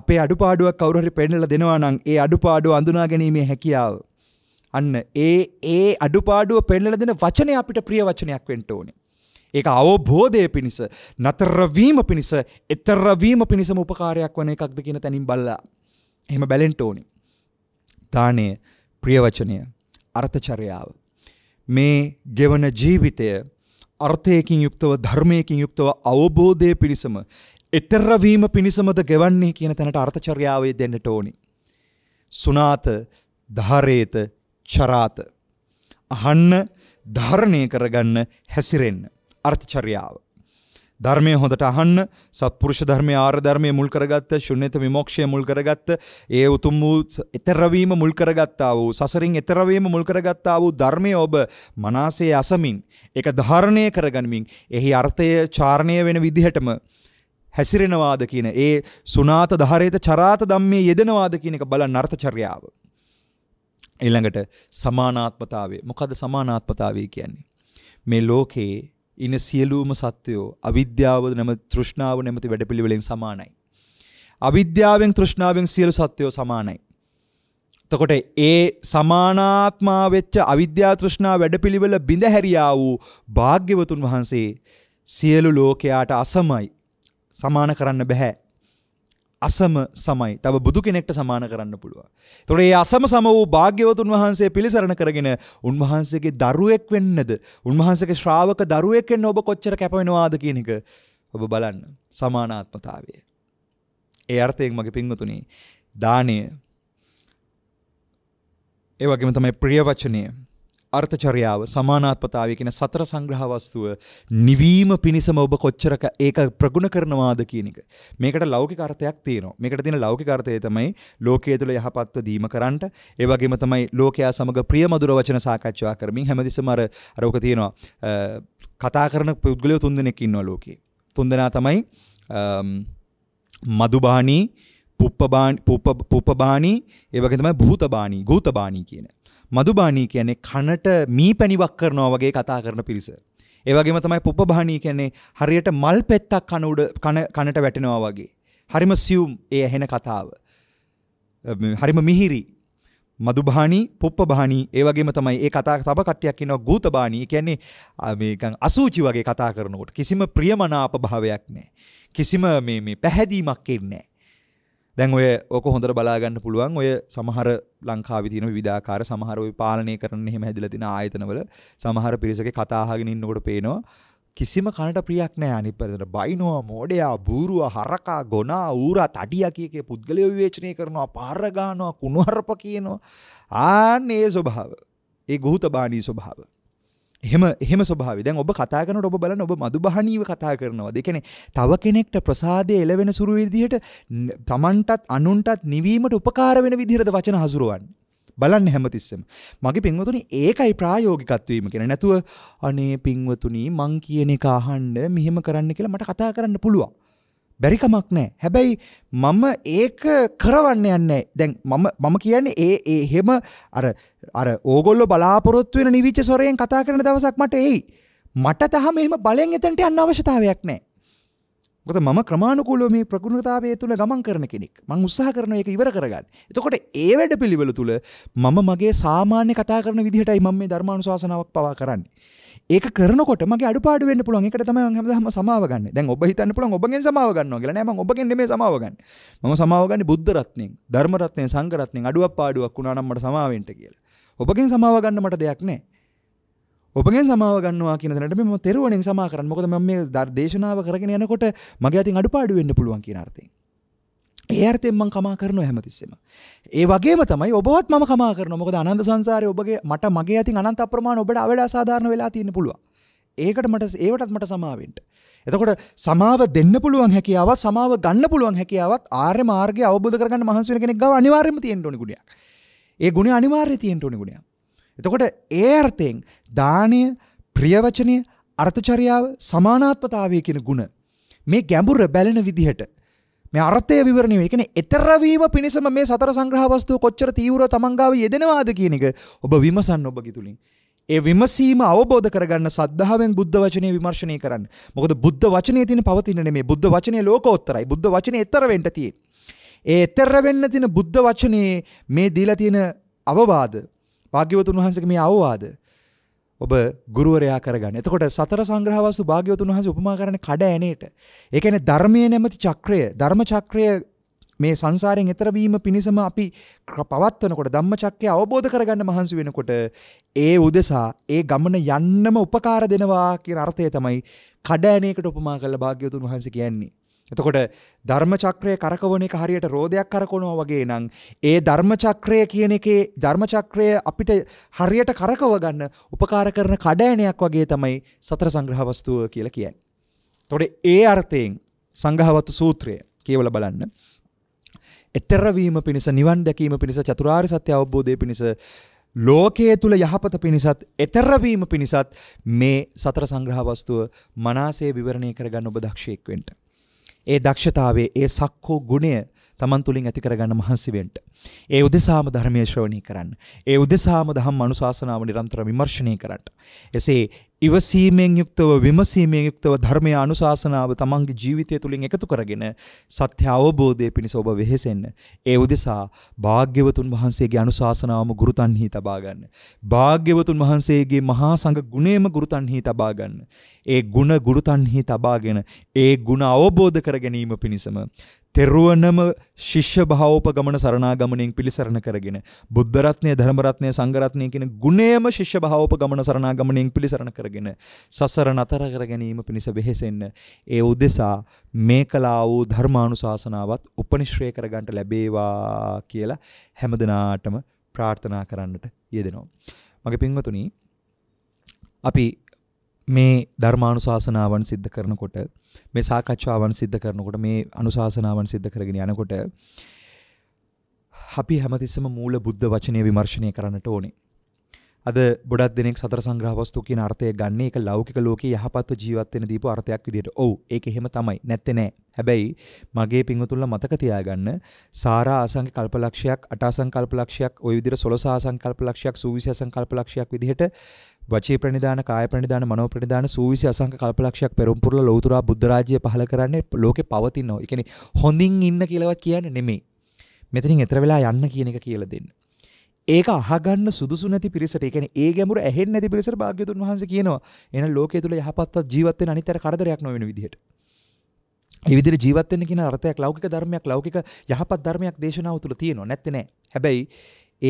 [SPEAKER 1] අපේ අඩුපාඩුවක් කවුරහරි පෙන්නල දෙනවා නම් ඒ අඩුපාඩුව අඳුනා ගැනීමේ හැකියාව. අන්න ඒ ඒ අඩුපාඩුව පෙන්නල දෙන වචනය අපිට ප්‍රිය වචනයක් වෙන්න ඕනේ. ඒක අවබෝධය පිණිස නතරවීම පිණිස එතරවීම පිණිසම උපකාරයක් වන එකක්ද කියන තැනින් බල්ලා. එහෙම බැලෙන්ට ඕනි. දානය ප්‍රියවචනය අර්ථචරයාව. මේ ගෙවන ජීවිතය අර්ථයකින් යුක්තව ධර්මයකින් යුක්තව අවබෝධය පිණිසම එතරවීම පිණිසමද ගෙවන්නේ කියන තැනට අර්ථචර්යාවේ දෙන්නට ඕනි. සුනාත ධාරේත චරාත. අහන්න ධාරණය කරගන්න හැසිරෙන්න අර්ථචර්යාව. ධර්මය හොඳට අහන්න සත්පුරුෂ ධර්මය ආර්ධර්මය මුල් කරගත්ත ශුන්්‍යත විමෝක්ෂය මුල් කරගත්ත ඒ උතුම් වූ එතරවීම මුල් කරගත්තා වූ සසරින් එතරවීම මුල් කරගත්තා වූ ධර්මය ඔබ මනාසේ අසමින් එක ධාරණය කරගනිමින් එහි අර්ථය චාරණය වෙන විදිහටම හැසිරෙනවාද කියන ඒ සුනාත ධාරේත චරාත ධම්මේ යෙදෙනවාද කියන එක බලන්න අර්ථචර්යාව. ඊළඟට සමානාත්මතාවය. මොකද සමානාත්මතාවය කියන්නේ? මේ ලෝකේ ඉන සියලුම සත්වයෝ අවිද්‍යාව නැම තෘෂ්ණාව නැමැති වැඩපිළිවෙලෙන් සමානයි. අවිද්‍යාවෙන් තෘෂ්ණාවෙන් සියලු සත්වයෝ සමානයි. එතකොට ඒ සමානාත්මා වෙච්ච අවිද්‍යා තෘෂ්ණා වැඩපිළිවෙල බිඳ හැරියා වූ භාග්‍යවතුන් වහන්සේ සියලු ලෝකයාට අසමයි සමාන කරන්න බැහැ. අසම සමයි තව බුදු කෙනෙක්ට සමාන කරන්න පුළුවන්. තොට ඒ අසම සම වූ භාග්‍යවතුන් වහන්සේ පිළිසරණ කරගෙන උන්වහන්සේගේ දරුවෙක් වෙන්නද. උන්වහන්සගේ ශ්‍රාවක දරුවෙක්ෙන් ඔබ කොච්චර කැපවෙනවාද කියනක ඔබ බලන්න සමානාත්මතාවය. ඒ අර්ථයෙන් මගේ පින්වතුනි දානය ඒවගේම තමයි ප්‍රියවචනය අර්ථචර්යාව සමානාත්මතාවය කියන සතර සංග්‍රහ වස්තුව නිවීම පිණිසම ඔබ කොච්චර ඒක ප්‍රගුණ කරනවාද කියන එක. මේකට ලෞකික අර්ථයක් තියෙනවා. මේකට තියෙන ලෞකික අර්ථය තමයි ලෝකයේ තුල යහපත්ව දීම කරන්නට, ඒ වගේම තමයි ලෝකයා සමග ප්‍රියමధుර වචන සාකච්ඡා කරමින් හැමදෙස්සම අර අර ඔක තියෙනවා. කතා කරන පුද්ගලයෝ තුන්දෙනෙක් ඉන්නවා ලෝකේ. තුන්දෙනා තමයි මදුබාණී, පුප්පබාණී, පුප්පබාණී, ඒ වගේ තමයි භූතබාණී, ගූතබාණී කියන. මදුබානී කියන්නේ කනට මී පැණිවක් කරනවා වගේ කතා කරන පිරිස. ඒවගේම තමයි පුප්පබානී කියන්නේ හරියට මල් පෙත්තක් කන උඩ කනට වැටෙනවා වගේ. හරිම සියුම් ඒ ඇහෙන කතාව. හරිම මිහිරි මදුභානී පුප්පභානී ඒවගේම තමයි ඒ කතා සබ කට්ටියක් කියනවා ගූතභානී කියන්නේ මේකන් අසූචි වගේ කතා කරනකොට කිසිම ප්‍රියමනාප භාවයක් නැහැ. කිසිම මේ මේ පැහැදීමක් එන්නේ නැහැ. දැන් ඔය ඕක හොඳට බලාගන්න පුළුවන් ඔය සමහර ලංකාවේ තියෙන විවිධාකාර සමහර ඔය පාලනය කරන එහෙම හැදිලා තියෙන ආයතනවල සමහර පිරිසකේ කතා අහගෙන ඉන්නකොට පේනවා කිසිම කනට ප්‍රියක් නෑ අනිත් පැත්තට බයිනවා මෝඩයා බූරුවා හරකා ගොනා ඌරා තඩියා කියකේ පුද්ගලය විවේචනය කරනවා පාර ගන්නවා කුණුහරුප කියනවා ආන්නේ ස්වභාව ඒ ගුහුතබානී ස්වභාව හෙම හෙම ස්වභාව දැන් ඔබ කතාකනට ඔබ බලන්න ඔබ මදු භානීව කතා කරනවා දෙකන තව කෙනෙක්ට ප්‍රසාදය එලවෙන සුරු විදිහට තමන්ටත් අනුන්ටත් නිවීමට උපකාර වෙන විදිහට වචන හසුරුවන් බලන්න හැමතිස්සම මගේ පින්වතුනි ඒකයි ප්‍රායෝගිකත්වීම කියෙන නැතුව අනේ පින්වතුනි මං කියන එක අහන්ඩ මෙහෙම කරන්න කියලා මට කතා කරන්න පුළුවන් බැරිකමක් නෑ හැබැයි මම ඒක කරවන්න යන්න දැන් මම මම කියන්නේ ඒ ඒ හෙම අර අර ඕගොල්ල බලාපොරොත්තු වෙන නිවිච්ච සොරයෙන් කතා කරන දවසක් මට එයි මට තහම එම බලෙන් එතැන්ට අන්න අවශ්‍යතාවයක් නෑ ගොත ම ක්‍රමාණකුලෝ මේ ප්‍රගුණතාවය තුළ ගමන් කරන කෙනෙක් මං උත්සාහ කරන එක ඉවර කරගන්න එතකොට ඒ වැඩ පිළිවෙල තුළ මම මගේ සාමාන්‍ය කතා කරන විදිහටයි මම මේ ධර්මාණු ශවාසනාවක් පවා කරන්නේ ඒක කරනකොට මගේ අඩුපාඩු වෙන්න පුළුවන් ඒකට තමයි මම හැමදාම සමාව ගන්න. දැන් ඔබ හිතන්න පුළුවන් ඔබගෙන් සමාව ගන්නවා කියලා නෑ මම ඔබගෙන් නෙමෙයි සමාව ගන්න. මම සමාව ගන්නේ බුද්ධ රත්නයෙන්, ධර්ම රත්නයෙන්, සංඝ රත්නයෙන් අඩුවක් පාඩුවක් වුණා නම් මට සමාවෙන්න කියලා. ඔබගෙන් සමාව ගන්න මට දෙයක් නෑ. ඔබගෙන් සමාව ගන්නවා කියන දැනට මම තෙරුවණෙන් සමා කරන්න. මොකද මම මේ දේශනාව කරගෙන යනකොට මගේ අතින් අඩුපාඩු වෙන්න පුළුවන් කියන අර්ථයෙන්. ඒ අර්තයෙන් මං කමා කරනවා හැමතිස්සෙම. ඒ වගේම තමයි ඔබවත් මම කමා කරනවා. මොකද අනන්ත සංසාරේ ඔබගේ මට මගේ අතින් අනන්ත අප්‍රමාණ ඔබට අවඩා සාධාරණ වෙලා තියෙන්න පුළුවන්. ඒකට මට ඒවටත් මට සමාවෙන්න. එතකොට සමාව දෙන්න පුළුවන් හැකියාවත් සමාව ගන්න පුළුවන් හැකියාවත් ආර්ය මාර්ගය අවබෝධ කරගන්න මහන්සි වෙන කෙනෙක් ගාව අනිවාර්යයෙන්ම තියෙන්න ඕනි ගුණයක්. ඒ ගුණය අනිවාර්යයෙන් තියෙන්න ඕනි ගුණයක්. එතකොට ඒ අර්ථයෙන් දානීය ප්‍රියවචනීය අර්ථචර්යාව සමානාත්මතාවය කියන ගුණ මේ ගැඹුර බැලෙන විදිහට මේ අර්ථය විවරණය වෙන. ඒ කියන්නේ ඊතරවීම පිණිසම මේ සතර සංග්‍රහ වස්තුව කොච්චර තීව්‍රව තමන් ගාව යෙදෙනවාද කියන එක ඔබ විමසන්න ඔබගේ තුලින්. ඒ විමසීම අවබෝධ කරගන්න සද්ධාවෙන් බුද්ධ වචනය විමර්ශනය කරන්න. මොකද බුද්ධ වචනය තියෙන පවතින නෙමේ බුද්ධ වචනය ලෝකෝත්තරයි. බුද්ධ වචනේ ඊතර වෙන්න තියෙන්නේ. ඒ ඊතර වෙන්න තියෙන බුද්ධ වචනේ මේ දීලා තියෙන අවවාද, භාග්‍යවතුන් වහන්සේගේ මේ අවවාද ඔබ ගුරුවරයා කරගන්න. එතකොට සතර සංග්‍රහවස්තු භාග්‍යවතුන් වහන්සේ උපමා කරන්නේ කඩ ඇණේට. ඒ කියන්නේ ධර්මයේ නැමැති චක්‍රය, ධර්ම චක්‍රය මේ සංසාරයෙන් එතර වීම පිණිසම අපි පවත්වනකොට ධම්මචක්කය අවබෝධ කරගන්න මහන්සි වෙනකොට ඒ උදෙසා ඒ ගමන යන්නම උපකාර දෙනවා කියන අර්ථය තමයි කඩ ඇණේකට උපමා කළ භාග්‍යවතුන් වහන්සේ කියන්නේ. එතකොට ධර්මචක්‍රය කරකවන එක හරියට රෝදයක් කරකවනවා වගේ නම් ඒ ධර්මචක්‍රය කියන එකේ ධර්මචක්‍රය අපිට හරියට කරකව ගන්න උපකාර කරන කඩෑණයක් වගේ තමයි සතර සංග්‍රහ වස්තුව කියලා කියන්නේ. එතකොට ඒ අර්ථයෙන් සංඝවතු සූත්‍රය කියවලා බලන්න. එතර වීම පිණිස නිවන් දැකීම පිණිස චතුරාර්ය සත්‍ය අවබෝධය පිණිස ලෝකයේ තුල යහපත පිණිසත් එතර වීම පිණිසත් මේ සතර සංග්‍රහ වස්තුව මනසේ විවරණය කරගන්න ඔබ දක්ෂයෙක් වෙන්න. ඒ දක්ෂතාවේ ඒ සක්කෝ ගුණය තමන් තුළින් ඇති කරගන්න මහන්සිවෙන්ට. ඒ උදෙසාම ධර්මය ශ්‍රවණය කරන්න. ඒ උදෙසාම දහම් අනුශාසනාව නිරන්තර විමර්ශණය කරට. එසේ ඉවසීමෙන් යුක්තව විමසීමෙන් යුක්තව ධර්මය අනුශාසනාව තමන්ගේ ජීවිතය තුළින් එකතු කරගෙන සත්‍ය අවබෝධය පිණිස ඔබ වෙහෙසෙන්න. ඒ උදෙසා භාග්‍යවතුන් වහන්සේගේ අනුශාසනාවම ගුරුතන්හි තබා ගන්න. භාග්‍යවතුන් වහන්සේගේ මහා සංඝ ගුණේම ගුරුතන්හි තබා ගන්න. ඒ ගුණ ගුරුතන්හි තබාගෙන ඒ ගුණ අවබෝධ කර ගැනීම පිණිසම තෙරුවනම ශිෂ්‍ය භාවෝපගමන සරණාගමණයෙන් පිළිසරණ කරගෙන බුද්ධ රත්නය ධර්ම රත්නය සංඝ රත්නය කියන ගුණයම ශිෂ්‍ය භාවෝපගමන සරණාගමණයෙන් පිළිසරණ කරගෙන සසර නතර කර ගැනීම පිණිස වෙහෙසෙන්න ඒ උදෙසා මේ කලා වූ ධර්මානුශාසනාවත් උපනිශ්‍රේ කරගන්නට ලැබේවා කියලා හැමදෙනාටම ප්‍රාර්ථනා කරන්නට යෙදෙනවා මගේ පින්වතුනි අපි මේ ධර්මානුශාසනාවන් සිද්ධ කරනකොට මේ සාකච්ඡාවන් සිද්ධ කරනකොට මේ අනුශාසනාවන් සිද්ධ කරගෙන යනකොට අපි හැමතිස්සම මූල බුද්ධ වචනය විමර්ශනය කරන්නට ඕනේ. අද බොඩක් දෙනෙක් සතර සංග්‍රහ වස්තු කියන අර්ථය ගන්න එක ලෞකික ලෝකයේ යහපත්ව ජීවත් වෙන දීපු අර්ථයක් විදියට. ඔව් ඒක එහෙම තමයි. නැත්තේ නෑ. හැබැයි මගේ පින්වතුන්ලා මතක තියාගන්න සාරා අසංක කල්පලක්ෂයක් අටාසංක කල්පලක්ෂයක් ওই විදියට 16 අසංක කල්පලක්ෂයක් 26 අසංක කල්පලක්ෂයක් විදිහට වචී ප්‍රනිධාන කාය ප්‍රනිධාන මනෝ ප්‍රනිධාන සූවිසි අසංක කල්පලක්ෂයක් පෙරම්පුරල ලෞතුරා බුද්ධ රාජ්‍යය පහළ කරන්නේ ලෝකේ පවතිනවා. ඒ කියන්නේ හොඳින් ඉන්න කියලාවත් කියන්නේ නෙමෙයි. මෙතනින් ඈතර වෙලා යන්න කියන එක කියලා දෙන්න. ඒක අහගන්න සුදුසු නැති පිරිසට, ඒ කියන්නේ ඒ ගැඹුර ඇහෙන්නේ නැති පිරිසට භාග්‍යතුන් වහන්සේ කියනවා. එහෙනම් ලෝකයේ තුල යහපත්ව ජීවත් වෙන අනිත්තර කරදරයක් නොවන විදිහට. ඒ විදිහට ජීවත් වෙන්න කියන අර්ථයක් ලෞකික ධර්මයක් ලෞකික යහපත් ධර්මයක් දේශනාව තුල තියෙනවා. නැත්තේ නෑ. හැබැයි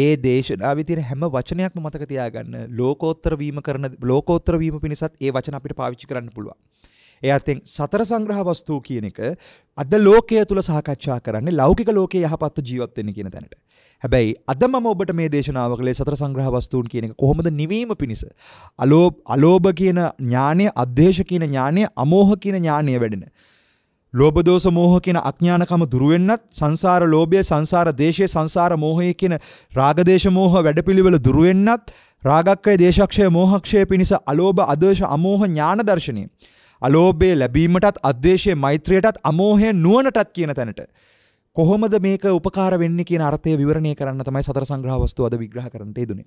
[SPEAKER 1] ඒ දේශනා විදිහට හැම වචනයක්ම මතක තියාගන්න ලෝකෝත්තර වීම කරන ලෝකෝත්තර වීම පිණිසත් ඒ වචන අපිට පාවිච්චි කරන්න පුළුවන්. ඒ අතෙන් සතර සංග්‍රහ වස්තු කියන එක අද ලෝකය තුල සාකච්ඡා කරන්නේ ලෞකික ලෝකයේ යහපත් ජීවත් වෙන්න කියන තැනට. හැබැයි අද මම ඔබට මේ දේශනාව කළේ සතර සංග්‍රහ වස්තුන් කියන එක කොහොමද නිවීම පිණිස අලෝභ අලෝභ කියන ඥානය, අද්වේෂ කියන ඥානය, අමෝහ කියන ඥානය වැඩෙන ලෝභ දෝෂ මෝහ කියන අඥානකම දුරු වෙන්නත් සංසාර ලෝභය සංසාර දේශය සංසාර මෝහය කියන රාග දේශ මෝහ වැඩපිළිවෙල දුරු වෙන්නත් රාගක්කය දේශක්ෂය මෝහක්ෂය පිණිස අලෝභ අදෝෂ අමෝහ ඥාන දර්ශනය අලෝභය ලැබීමටත් අද්වේෂය මෛත්‍රියටත් අමෝහය නුවණටත් කියන තැනට කොහොමද මේක උපකාර වෙන්න කියන අර්ථය විවරණය කරන්න තමයි සතර සංග්‍රහ වස්තු අද විග්‍රහ කරන්නට යෙදුනේ.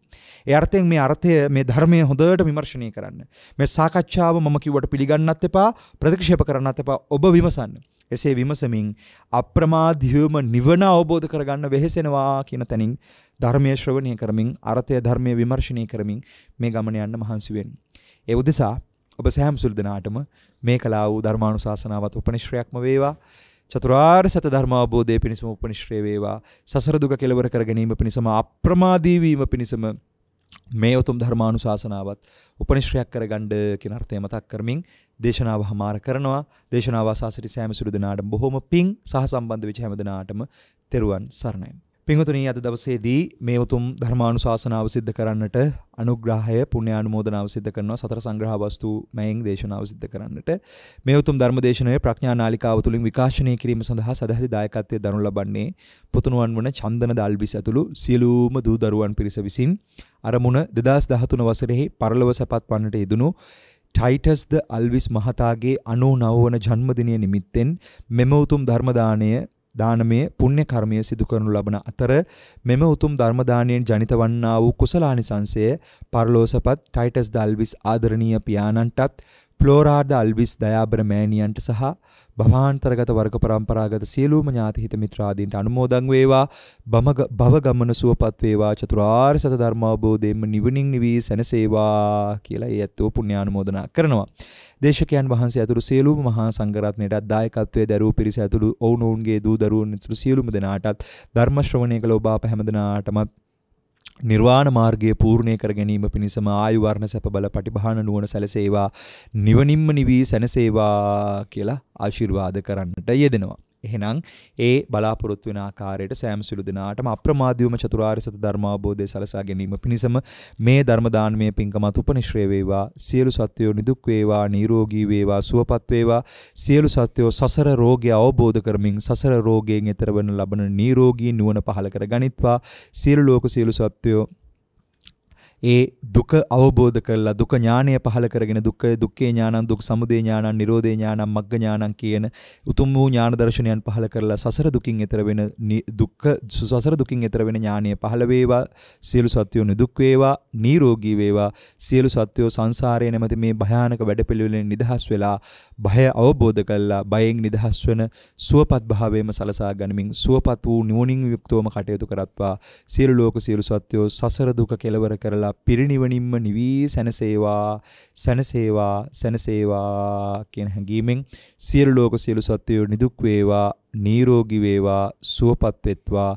[SPEAKER 1] ඒ අර්ථයෙන් මේ අර්ථය මේ ධර්මය හොඳට විමර්ශනය කරන්න. මේ සාකච්ඡාව මම කිව්වට පිළිගන්නත් එපා, ප්‍රතික්ෂේප කරන්නත් එපා. ඔබ විමසන්න. එසේ විමසමින් අප්‍රමාදීවම නිවන අවබෝධ කරගන්න වෙහෙසෙනවා කියන තැනින් ධර්මයේ ශ්‍රවණය කරමින් අර්ථය ධර්මයේ විමර්ශනය කරමින් මේ ගමන යන්න මහන්සි වෙන්න. ඒ උදෙසා ඔබ සෑම සුළු දිනාටම මේ කලාව ධර්මානුශාසනාවත් උපනිශ්‍රයක්ම වේවා. චතුරාර් සත ධර්මාබෝධය පිණිසම උපනිශ්‍රේවේවා සසරදුක කෙලවර කර ගැනීම පිණිසම අප්‍රමාදීවීම පිණිසම මේ උතුම් ධර්මානු ශාසනාවත් උපනිශ්‍රයක් කර ගණ්ඩ කෙනර්ථය මතක් කරමින් දේශනාව හමාර කරනවා දේශනාව සාසිරි සෑම සුළු දෙනාට බොහොම පිං සහ සම්බන්ධ විච හැමදනාටම තෙරුවන් සරණයම්. පිංහතුනී අද දවසේදී මේ උතුම් ධර්මානුශාසනාව සිද්ධ කරන්නට අනුග්‍රහය පුණ්‍යානුමෝදනාව සිද්ධ කරනවා සතර සංග්‍රහ වස්තු මයෙන් දේශනාව සිද්ධ කරන්නට මේ උතුම් ධර්ම දේශනාවේ ප්‍රඥා නාලිකාව තුලින් විකාශනය කිරීම සඳහා සදැහැති දායකත්වයේ දනු ලබන්නේ පුතුණුවන් වන චන්දන දල්විස ඇතුළු සියලුම දූ දරුවන් පිරිස විසින් අරමුණ 2013 වසරෙහි පරලොව සැපත් වන්නට යෙදුණු ටයිටස් ද අල්විස් මහතාගේ 99 වන ජන්මදිනය නිමිත්තෙන් මෙම උතුම් ධර්ම දාණය දානමය පුණ්‍ය කර්මය සිදු කරනු ලබන අතර මෙම උතුම් ධර්ම දාණයෙන් ජනිත වන්නා වූ කුසලානිසංසය පරලෝසපත් ටයිටස් ඩල්විස් ආදරණීය පියාණන්ටත් ෆ්ලෝරාඩ අල්විස් දයාබර මෑණියන්ට සහ භවාන්තරගත වර්ග પરම්පරාගත සියලුම ඥාති හිත මිත්‍රාදීන්ට අනුමෝදන් වේවා බමග භව ගමන සුවපත් වේවා චතුරාර්ය සත්‍ය ධර්ම අවබෝධයෙන්ම නිවනින් නිවී සැනසේවා කියලා ඒ ඇත්තෝ පුණ්‍ය අනුමෝදනා කරනවා. දේශකයන් වහන්සේ ඇතුළු සියලුම මහා සංඝරත්නයටත් දායකත්වයේ දරූ පිරිස ඇතුළු ඔවුනෝන්ගේ දූ දරුවන් ඇතුළු සියලුම දෙනාටත් ධර්ම ශ්‍රවණය කළ ඔබ අප හැමදෙනාටමත් නිර්වාණ මාර්ගය පූර්ණය කර ගැනීම පිණිසම ආයු වර්ණ සැප බල පටිභාන නුවණ සැලසේවා නිවනින්ම නිවි සැනසේවා කියලා ආශිර්වාද කරන්නට යෙදෙනවා. එහෙනම් ඒ බලාපොරොත්තු වෙන ආකාරයට සෑම සිළු දිනාටම අප්‍රමාදීවම චතුරාර්ය සත්‍ය ධර්මාභෝධය සලසා ගැනීම පිණිසම මේ ධර්ම දානමය පින්කමත් උපනිශ්‍රේ වේවා සියලු සත්වයෝ නිදුක් වේවා නිරෝගී වේවා සුවපත් වේවා සියලු සත්වයෝ සසර රෝගය අවබෝධ කරමින් සසර රෝගයෙන් එතර වන ලබන නිරෝගී නුවණ පහළ කර ගනිත්වා සියලු ලෝක සියලු සත්වයෝ ඒ දුක අවබෝධ කරලා දුක ඥානය පහල කරගෙන දුක්ඛ දුක්ඛේ ඥානං දුක් සමුදය ඥානං නිරෝධේ ඥානං මග්ග ඥානං කියන උතුම් වූ ඥාන දර්ශනයන් පහල කරලා සසර දුකින් එතර වෙන දුක්ඛ සසර දුකින් එතර වෙන ඥානය පහල වේවා සියලු සත්වෝ නිදුක් වේවා නිරෝගී වේවා සියලු සත්වෝ සංසාරයේ නැමැති මේ භයානක වැඩපිළිවෙලෙන් නිදහස් වෙලා භය අවබෝධ කරලා බයෙන් නිදහස් වෙන සුවපත් භාවයේම සලසා ගනිමින් සුවපත් වූ නුවණින් යුක්තවම කටයුතු කරත්වා සියලු ලෝක සියලු සත්වෝ සසර දුක කෙලවර කරලා පිරිණිවණින්ම නිවී සැනසේවා සැනසේවා සැනසේවා කියන හැඟීමෙන් සියලු ලෝක සියලු සත්වයෝ නිදුක් වේවා නිරෝගී වේවා සුවපත් වෙත්වා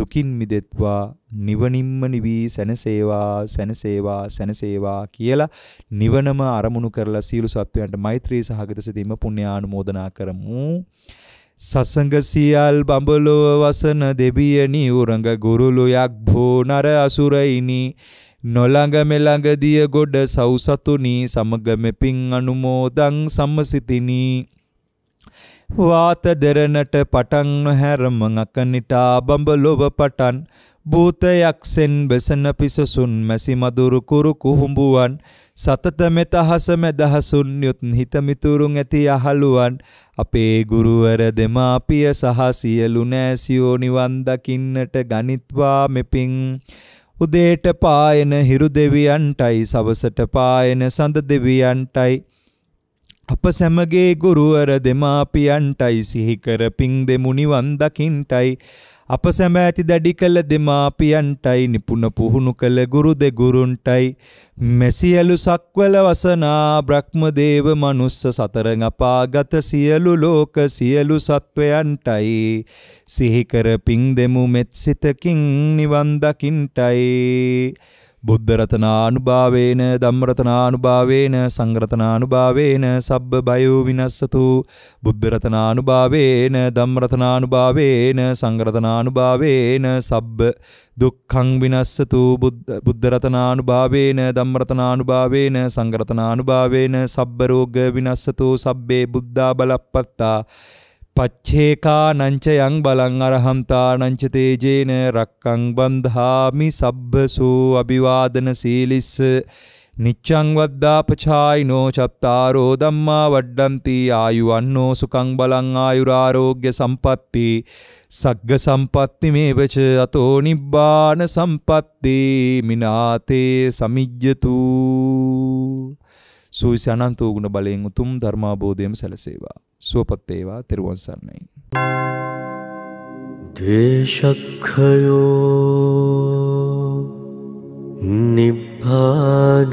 [SPEAKER 1] දුකින් මිදෙත්වා නිවනින්ම නිවී සැනසේවා සැනසේවා සැනසේවා කියලා නිවනම අරමුණු කරලා සීල සත්වයන්ට මෛත්‍රී සහගත සිතීම පුණ්‍යානුමෝදනා කරමු සසංග සියල් බඹලොව වසන දෙවියනි උරඟ ගුරුලුයක් භෝ නර අසුරයිනි නොළඟ මෙළඟ දිය ගොඩ සෞසතුනි සමග මෙපින් අනුමෝදං සම්මසිතිනි වාත දෙරණට පටන් නොහැරම අකනිටා බඹලොව පටන් භූතයක්සෙන් බසන පිසසුන් මැසි මදුරු කුරු කුහුඹුවන් සතත මෙතහස මෙදහසුන් යුත් හිතමිතුරුන් ඇති අහලුවන් අපේ ගුරුවර දෙමාපිය සහ සියලු නෑසියෝ නිවන් දකින්නට ගනිත්වා මෙපින් උදේට පායන හිරු දෙවියන්ටයි සවසට පායන සඳ දෙවියන්ටයි අප සැමගේ ගුරුවර දෙමාපියන්ටයි සිහිකර පිං දෙමු නිවන් දකින්ටයි අප සැම ඇති දැඩි කළ දෙමාපියන්ටයි නිපුණ පුහුණු කළ ගුරු දෙගුරුන්ටයි මෙසියලු සක්වල වසනා බ්‍රහ්මදේව මනුස්ස සතරන් අපාගත සියලු ලෝක සියලු සත්වයන්ටයි සිහිකර පිං දෙමු මෙත් සිතකින් නිවන් දකින්ටයි බුද්ධරතනානුභාවේන ධම්මරතනානුභාවේන සංගරතනානුභාවේන සබ්බ බයෝ විනස්සතු බුද්ධරතනානුභාවේන ධම්මරතනානුභාවේන සංගරතනානුභාවේන සබ්බ දුක්ඛං විනස්සතු බුද්ධරතනානුභාවේන ධම්මරතනානුභාවේන සංගරතනානුභාවේන සබ්බ රෝග විනස්සතු සබ්බේ බුද්ධා බලප්පත්තා පච්චේකා නංච යං බලං අරහන්තා නංච තේජේන රක්කං බන්ධාමි සබ්බසෝ අභිවාදන සීලිස්ස නිච්චං වද්දාපචායිනෝ චත්තාරෝ ධම්මා වඩ්ඩಂತಿ ආයුවන්නෝ සුඛං බලං ආයුරාෝග්‍ය සම්පත්ති සග්ග සම්පත්ති මේවච අතෝ නිබ්බාන සම්පත්ති මිනාතේ සමිජ්ජතු සූවිසි අනන්ත වූ ගුණ බලයෙන් උතුම් ධර්මාබෝධයම සැලසේවා. සුවපත් වේවා. තෙරුවන් සරණයි. දේශක්ඛයෝ නිබ්බානං